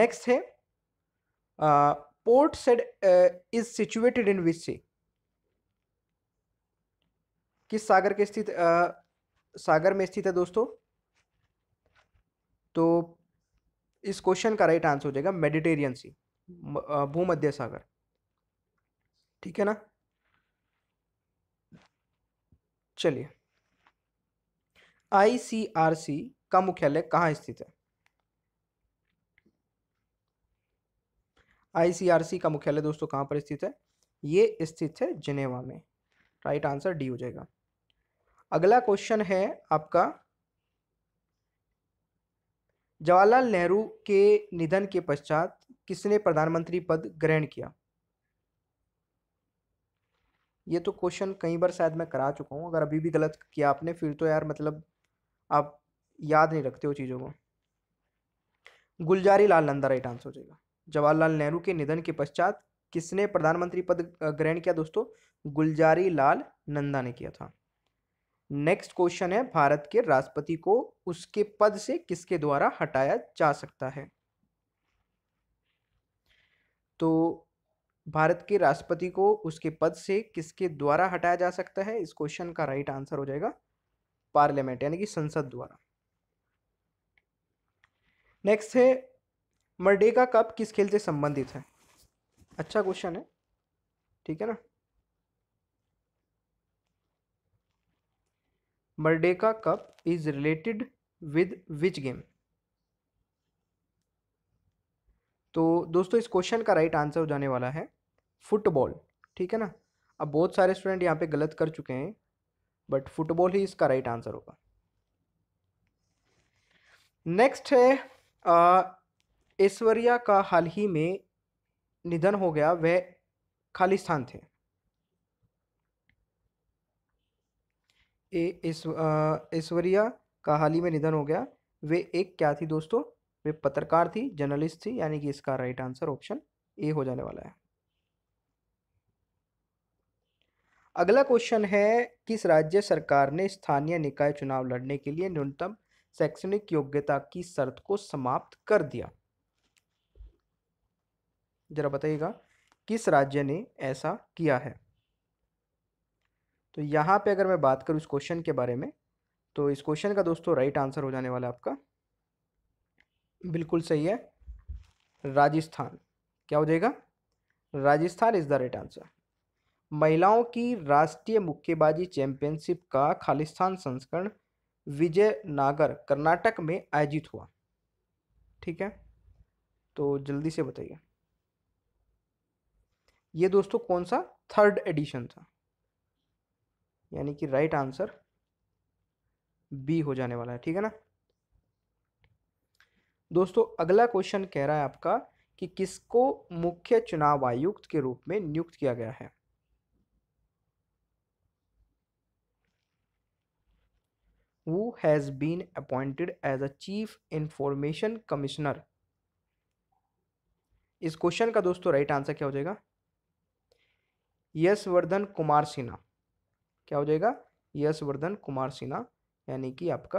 नेक्स्ट है Port Said is situated in which sea किस सागर के स्थित सागर में स्थित है दोस्तों तो इस क्वेश्चन का राइट आंसर हो जाएगा मेडिटेरियन सी भूमध्य सागर ठीक है ना चलिए आईसीआरसी का मुख्यालय कहाँ स्थित है आईसीआरसी का मुख्यालय दोस्तों कहां पर स्थित है ये स्थित है जिनेवा में राइट आंसर डी हो जाएगा अगला क्वेश्चन है आपका जवाहरलाल नेहरू के निधन के पश्चात किसने प्रधानमंत्री पद ग्रहण किया ये तो क्वेश्चन कई बार शायद मैं करा चुका हूँ अगर अभी भी गलत किया आपने फिर तो यार मतलब आप याद नहीं रखते हो चीज़ों को गुलजारी लाल नंदा राइट आंसर हो जाएगा जवाहरलाल नेहरू के निधन के पश्चात किसने प्रधानमंत्री पद ग्रहण किया दोस्तों गुलजारी लाल नंदा ने किया था नेक्स्ट क्वेश्चन है भारत के राष्ट्रपति को उसके पद से किसके द्वारा हटाया जा सकता है तो भारत के राष्ट्रपति को उसके पद से किसके द्वारा हटाया जा सकता है इस क्वेश्चन का राइट आंसर हो जाएगा पार्लियामेंट यानी कि संसद द्वारा नेक्स्ट है मर्डेगा कप किस खेल से संबंधित है अच्छा क्वेश्चन है ठीक है ना Merdeka cup is related with which game तो दोस्तों इस क्वेश्चन का राइट आंसर हो जाने वाला है फुटबॉल ठीक है ना अब बहुत सारे स्टूडेंट यहाँ पे गलत कर चुके हैं बट फुटबॉल ही इसका राइट आंसर होगा नेक्स्ट है ऐश्वर्या का हाल ही में निधन हो गया वह खालिस्तान थे ऐश्वर्या का हाल ही में निधन हो गया वे एक क्या थी दोस्तों वे पत्रकार थी जर्नलिस्ट थी यानी कि इसका राइट आंसर ऑप्शन ए हो जाने वाला है अगला क्वेश्चन है किस राज्य सरकार ने स्थानीय निकाय चुनाव लड़ने के लिए न्यूनतम शैक्षणिक योग्यता की शर्त को समाप्त कर दिया जरा बताइएगा किस राज्य ने ऐसा किया है तो यहाँ पे अगर मैं बात करूँ इस क्वेश्चन के बारे में तो इस क्वेश्चन का दोस्तों राइट आंसर हो जाने वाला आपका बिल्कुल सही है राजस्थान क्या हो जाएगा Rajasthan is the right answer महिलाओं की राष्ट्रीय मुक्केबाजी चैंपियनशिप का खालिस्तान संस्करण विजय नागर कर्नाटक में आयोजित हुआ ठीक है तो जल्दी से बताइए ये दोस्तों कौन सा थर्ड एडिशन था यानी कि राइट आंसर बी हो जाने वाला है ठीक है ना दोस्तों अगला क्वेश्चन कह रहा है आपका कि किसको मुख्य चुनाव आयुक्त के रूप में नियुक्त किया गया है वो has been appointed as a chief information commissioner इस क्वेश्चन का दोस्तों राइट आंसर क्या हो जाएगा यशवर्धन कुमार सिन्हा क्या हो जाएगा यशवर्धन कुमार सिन्हा यानी कि आपका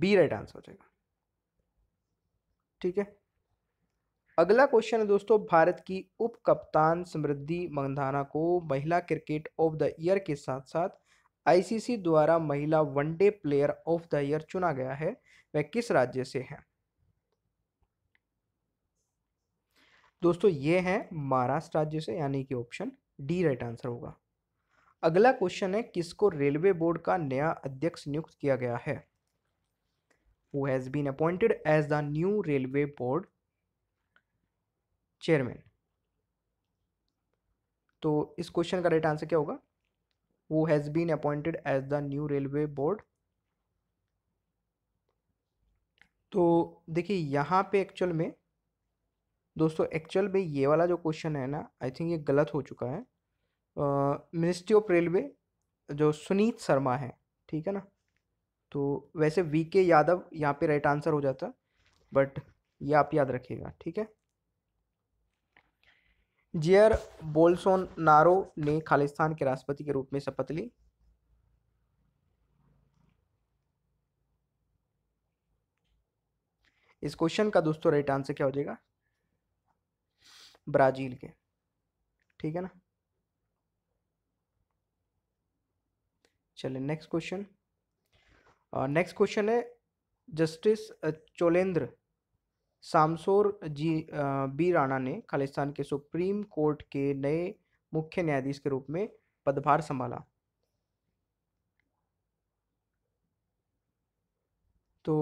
बी राइट आंसर हो जाएगा ठीक है अगला क्वेश्चन है दोस्तों भारत की उप कप्तान समृद्धि मंगधाना को महिला क्रिकेट ऑफ द ईयर के साथ साथ आईसीसी द्वारा महिला one day player of the year चुना गया है वह किस राज्य से है दोस्तों ये है महाराष्ट्र राज्य से यानी कि ऑप्शन डी राइट आंसर होगा अगला क्वेश्चन है किसको रेलवे बोर्ड का नया अध्यक्ष नियुक्त किया गया है who has been appointed as the new railway board chairman तो इस क्वेश्चन का राइट आंसर क्या होगा who has been appointed as the new railway board तो देखिए यहाँ पे एक्चुअल में दोस्तों एक्चुअल में ये वाला जो क्वेश्चन है ना आई थिंक ये गलत हो चुका है मिनिस्ट्री ऑफ रेलवे जो सुनीत शर्मा है ठीक है ना तो वैसे वी के यादव यहाँ पे राइट आंसर हो जाता बट ये आप याद रखिएगा ठीक है जियर बोल्सोन नारो ने खालिस्तान के राष्ट्रपति के रूप में शपथ ली इस क्वेश्चन का दोस्तों राइट आंसर क्या हो जाएगा ब्राजील के ठीक है ना चले नेक्स्ट क्वेश्चन नेक्स्ट क्वेश्चन है justice Cholendra Shumsher J B Rana ने खालिस्तान के सुप्रीम कोर्ट के नए मुख्य न्यायाधीश के रूप में पदभार संभाला तो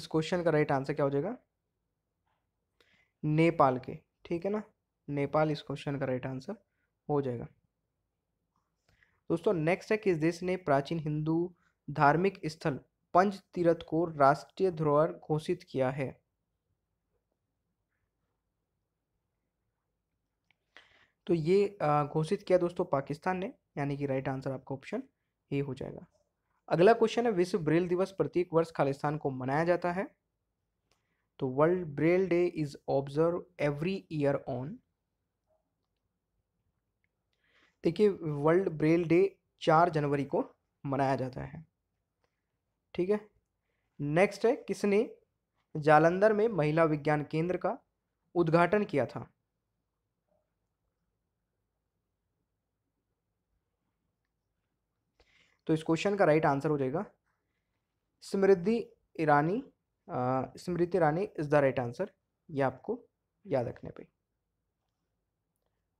इस क्वेश्चन का राइट आंसर क्या हो जाएगा नेपाल के ठीक है ना नेपाल इस क्वेश्चन का राइट आंसर हो जाएगा दोस्तों नेक्स्ट है किस देश ने प्राचीन हिंदू धार्मिक स्थल पंच तीर्थ को राष्ट्रीय धरोहर घोषित किया है तो ये घोषित किया दोस्तों पाकिस्तान ने यानी कि राइट आंसर आपका ऑप्शन ए हो जाएगा अगला क्वेश्चन है विश्व ब्रेल दिवस प्रत्येक वर्ष खालिस्तान को मनाया जाता है तो world Braille day is observe every year on देखिए वर्ल्ड ब्रेल डे चार जनवरी को मनाया जाता है ठीक है नेक्स्ट है किसने जालंधर में महिला विज्ञान केंद्र का उद्घाटन किया था तो इस क्वेश्चन का राइट आंसर हो जाएगा Smriti Irani Smriti Irani is the right answer ये आपको याद रखने पे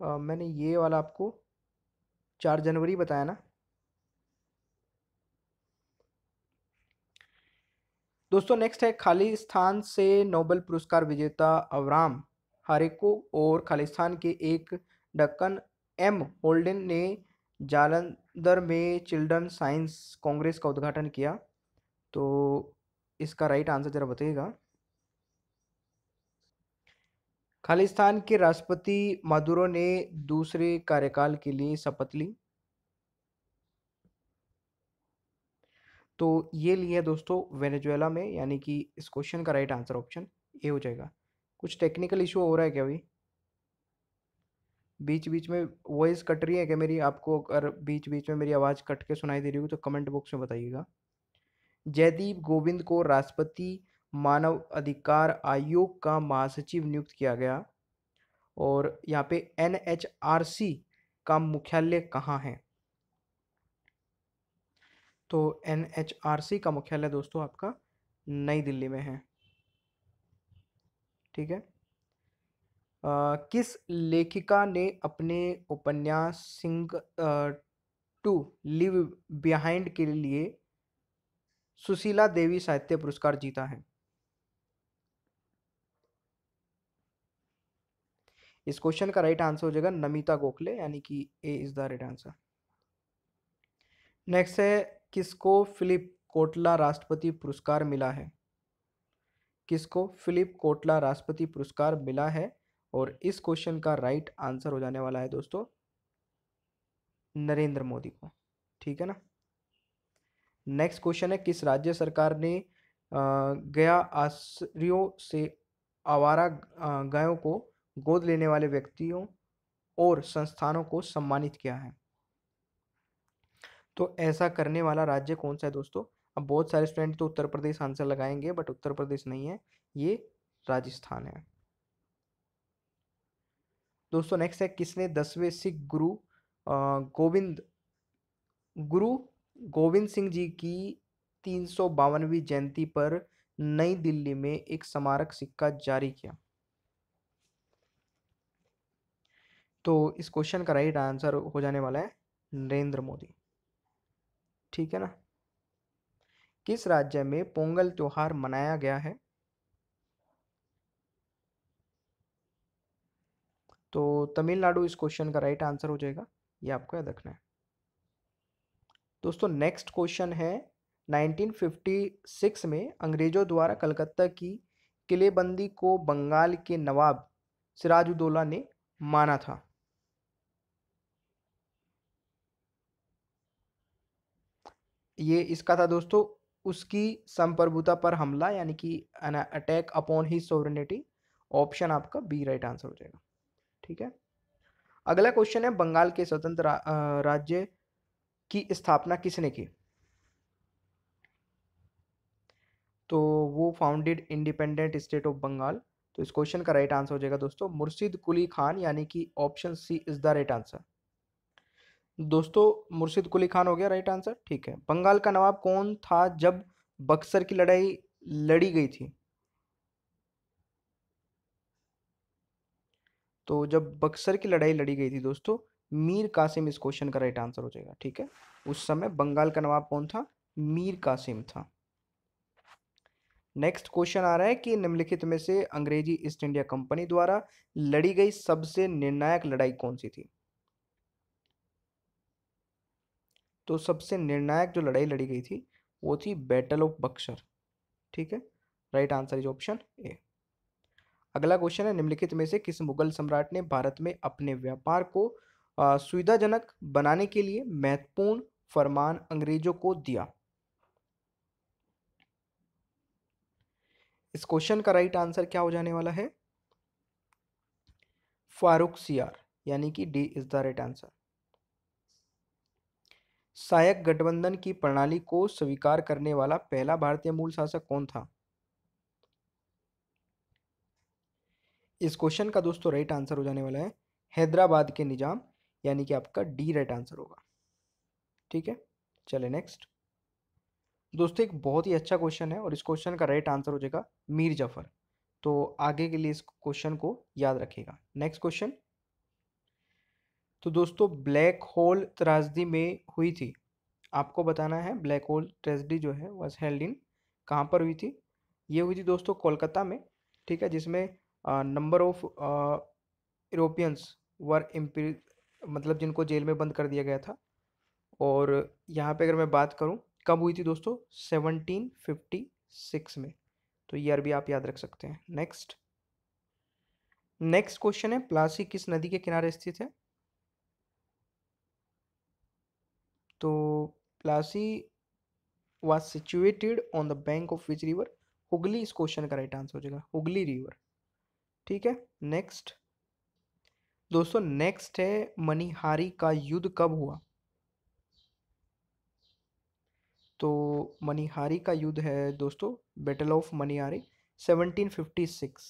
आ, मैंने ये वाला आपको चार जनवरी बताया ना दोस्तों नेक्स्ट है खालिस्तान से नोबेल पुरस्कार विजेता अवराम हारेको और खालिस्तान के एक डक्कन एम होल्डन ने जालंधर में चिल्ड्रन साइंस कांग्रेस का उद्घाटन किया तो इसका राइट आंसर ज़रा बताइएगा खालिस्तान के राष्ट्रपति मादुरो ने दूसरे कार्यकाल के लिए शपथ ली तो ये ली है दोस्तों वेनेजुएला में यानी कि इस क्वेश्चन का राइट आंसर ऑप्शन ए हो जाएगा कुछ टेक्निकल इशू हो रहा है क्या अभी बीच बीच में वॉइस कट रही है क्या मेरी आपको अगर बीच बीच में मेरी आवाज़ कट के सुनाई दे रही हो तो कमेंट बॉक्स में बताइएगा जयदीप गोविंद को राष्ट्रपति मानव अधिकार आयोग का महासचिव नियुक्त किया गया और यहाँ पे एन का मुख्यालय कहाँ है तो एन का मुख्यालय दोस्तों आपका नई दिल्ली में है ठीक है आ, किस लेखिका ने अपने उपन्यास सिंह टू लिव बिहाइंड के लिए सुशीला देवी साहित्य पुरस्कार जीता है इस क्वेश्चन का राइट आंसर हो जाएगा नमिता गोखले यानी कि A is the right answer next है किसको फिलिप कोटला राष्ट्रपति पुरस्कार मिला है किसको फिलिप कोटला राष्ट्रपति पुरस्कार मिला है और इस क्वेश्चन का राइट आंसर हो जाने वाला है दोस्तों नरेंद्र मोदी को ठीक है ना नेक्स्ट क्वेश्चन है किस राज्य सरकार ने गया आश्रियों से आवारा गायों को गोद लेने वाले व्यक्तियों और संस्थानों को सम्मानित किया है तो ऐसा करने वाला राज्य कौन सा है दोस्तों अब बहुत सारे स्टूडेंट तो उत्तर प्रदेश आंसर लगाएंगे बट उत्तर प्रदेश नहीं है ये राजस्थान है दोस्तों नेक्स्ट है किसने दसवें सिख गुरु गोविंद गुरु गोविंद सिंह जी की तीन सौ बावनवी जयंती पर नई दिल्ली में एक स्मारक सिक्का जारी किया तो इस क्वेश्चन का राइट आंसर हो जाने वाला है नरेंद्र मोदी ठीक है ना किस राज्य में पोंगल त्योहार मनाया गया है तो तमिलनाडु इस क्वेश्चन का राइट आंसर हो जाएगा ये आपको याद रखना है दोस्तों नेक्स्ट क्वेश्चन है 1956 में अंग्रेजों द्वारा कलकत्ता की किलेबंदी को बंगाल के नवाब सिराजुद्दौला ने माना था ये इसका था दोस्तों उसकी संप्रभुता पर हमला यानी कि attack upon the sovereignty option आपका बी राइट आंसर हो जाएगा ठीक है अगला क्वेश्चन है बंगाल के स्वतंत्र रा, राज्य की स्थापना किसने की तो वो founded independent state of Bengal तो इस क्वेश्चन का राइट आंसर हो जाएगा दोस्तों मुर्शिद कुली खान यानी कि option C is the right answer दोस्तों मुर्शिद कुली खान हो गया राइट आंसर ठीक है बंगाल का नवाब कौन था जब बक्सर की लड़ाई लड़ी गई थी तो जब बक्सर की लड़ाई लड़ी गई थी दोस्तों मीर कासिम इस क्वेश्चन का राइट आंसर हो जाएगा ठीक है उस समय बंगाल का नवाब कौन था मीर कासिम था नेक्स्ट क्वेश्चन आ रहा है कि निम्नलिखित में से अंग्रेजी ईस्ट इंडिया कंपनी द्वारा लड़ी गई सबसे निर्णायक लड़ाई कौन सी थी तो सबसे निर्णायक जो लड़ाई लड़ी गई थी वो थी बैटल ऑफ बक्सर ठीक है right answer is option A अगला क्वेश्चन है निम्नलिखित में से किस मुगल सम्राट ने भारत में अपने व्यापार को सुविधाजनक बनाने के लिए महत्वपूर्ण फरमान अंग्रेजों को दिया इस क्वेश्चन का राइट आंसर क्या हो जाने वाला है फारूक सियार यानी कि D is the right answer सहायक गठबंधन की प्रणाली को स्वीकार करने वाला पहला भारतीय मूल शासक कौन था इस क्वेश्चन का दोस्तों राइट आंसर हो जाने वाला है हैदराबाद के निजाम यानी कि आपका डी राइट आंसर होगा ठीक है चले नेक्स्ट दोस्तों एक बहुत ही अच्छा क्वेश्चन है और इस क्वेश्चन का राइट आंसर हो जाएगा मीर जफर तो आगे के लिए इस क्वेश्चन को याद रखेगा नेक्स्ट क्वेश्चन तो दोस्तों ब्लैक होल त्रासदी में हुई थी आपको बताना है ब्लैक होल ट्रेजडी जो है वॉज हेल्ड इन कहाँ पर हुई थी ये हुई थी दोस्तों कोलकाता में ठीक है जिसमें number of Europeans were Impey मतलब जिनको जेल में बंद कर दिया गया था और यहाँ पे अगर मैं बात करूँ कब हुई थी दोस्तों सेवनटीन फिफ्टी सिक्स में तो ईयर भी आप याद रख सकते हैं नेक्स्ट नेक्स्ट क्वेश्चन है प्लासी किस नदी के किनारे स्थित है तो Plassey was situated on the bank of which river Hooghly इस क्वेश्चन का राइट आंसर हो जाएगा हुगली रिवर ठीक है नेक्स्ट दोस्तों नेक्स्ट है मनिहारी का युद्ध कब हुआ तो मनिहारी का युद्ध है दोस्तों बैटल ऑफ फिफ्टी 1756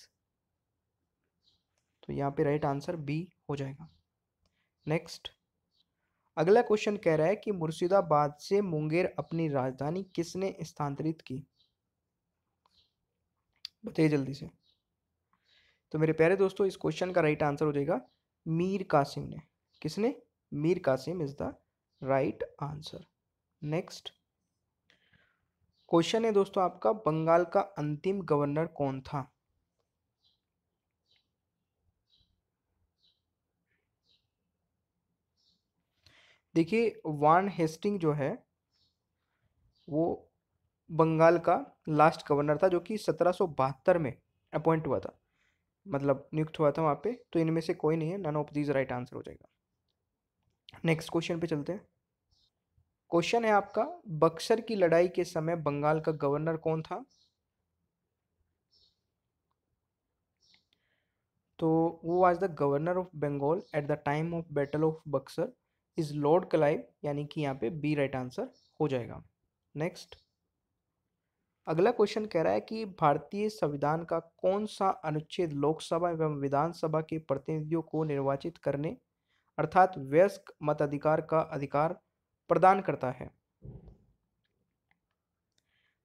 तो यहाँ पे राइट आंसर बी हो जाएगा नेक्स्ट अगला क्वेश्चन कह रहा है कि मुर्शिदाबाद से मुंगेर अपनी राजधानी किसने स्थानांतरित की बताइए जल्दी से तो मेरे प्यारे दोस्तों इस क्वेश्चन का राइट आंसर हो जाएगा मीर कासिम ने किसने Mir Qasim is the right answer next question है दोस्तों आपका बंगाल का अंतिम गवर्नर कौन था देखिए वान हेस्टिंग जो है वो बंगाल का लास्ट गवर्नर था जो कि सत्रह में अपॉइंट हुआ था मतलब नियुक्त हुआ था वहाँ पे तो इनमें से कोई नहीं है none of these right answer हो जाएगा नेक्स्ट क्वेश्चन पे चलते हैं क्वेश्चन है आपका बक्सर की लड़ाई के समय बंगाल का गवर्नर कौन था तो वो was the governor of Bengal at the time of battle of Buxar is lord Clive यानी कि यहाँ पे बी राइट आंसर हो जाएगा नेक्स्ट अगला क्वेश्चन कह रहा है कि भारतीय संविधान का कौन सा अनुच्छेद लोकसभा एवं विधानसभा के प्रतिनिधियों को निर्वाचित करने अर्थात वयस्क मताधिकार का अधिकार प्रदान करता है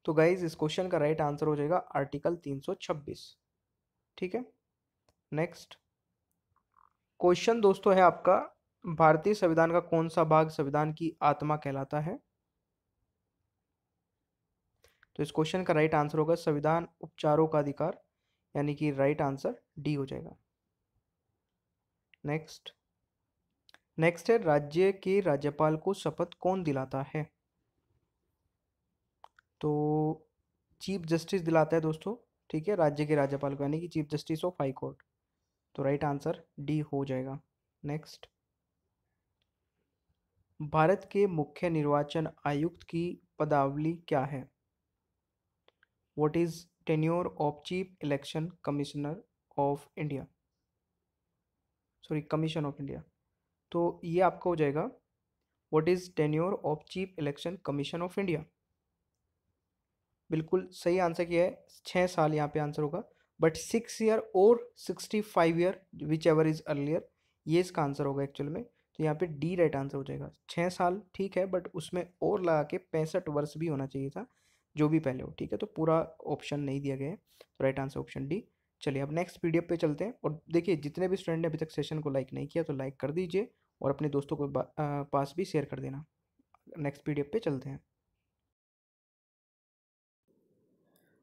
तो गाइज इस क्वेश्चन का राइट आंसर हो जाएगा आर्टिकल 326 ठीक है नेक्स्ट क्वेश्चन दोस्तों है आपका भारतीय संविधान का कौन सा भाग संविधान की आत्मा कहलाता है तो इस क्वेश्चन का राइट आंसर होगा संविधान उपचारों का अधिकार यानी कि राइट आंसर डी हो जाएगा नेक्स्ट नेक्स्ट है राज्य के राज्यपाल को शपथ कौन दिलाता है तो चीफ जस्टिस दिलाता है दोस्तों ठीक है राज्य के राज्यपाल को यानी कि chief justice of high court तो राइट आंसर डी हो जाएगा नेक्स्ट भारत के मुख्य निर्वाचन आयुक्त की पदावली क्या है what is tenure of chief election commissioner of India sorry commission of India तो ये आपका हो जाएगा what is tenure of chief election commission of India बिल्कुल सही आंसर क्या है छः साल यहाँ पे आंसर होगा बट सिक्स ईयर और sixty five year whichever is earlier ये इसका आंसर होगा एक्चुअल में तो यहाँ पे डी राइट आंसर हो जाएगा छः साल ठीक है बट उसमें और लगा के पैंसठ वर्ष भी होना चाहिए था जो भी पहले हो ठीक है तो पूरा ऑप्शन नहीं दिया गया है तो राइट आंसर ऑप्शन डी चलिए अब नेक्स्ट पी पे चलते हैं और देखिए जितने भी स्टूडेंट ने अभी तक सेशन को लाइक नहीं किया तो लाइक कर दीजिए और अपने दोस्तों को पास भी शेयर कर देना नेक्स्ट पी पे चलते हैं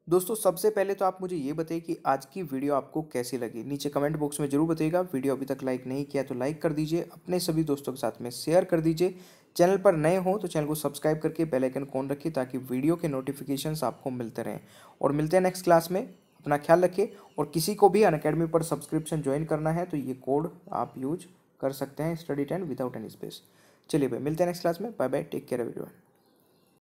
दोस्तों सबसे पहले तो आप मुझे ये बताइए कि आज की वीडियो आपको कैसी लगी नीचे कमेंट बॉक्स में जरूर बताइएगा वीडियो अभी तक लाइक नहीं किया तो लाइक कर दीजिए अपने सभी दोस्तों के साथ में शेयर कर दीजिए चैनल पर नए हो तो चैनल को सब्सक्राइब करके बेल आइकन ऑन रखिए ताकि वीडियो के नोटिफिकेशन आपको मिलते रहें और मिलते हैं नेक्स्ट क्लास में अपना ख्याल रखिए और किसी को भी अन पर सब्सक्रिप्शन ज्वाइन करना है तो ये कोड आप यूज कर सकते हैं study ten without any space चलिए भाई मिलते हैं नेक्स्ट क्लास में bye bye take care everyone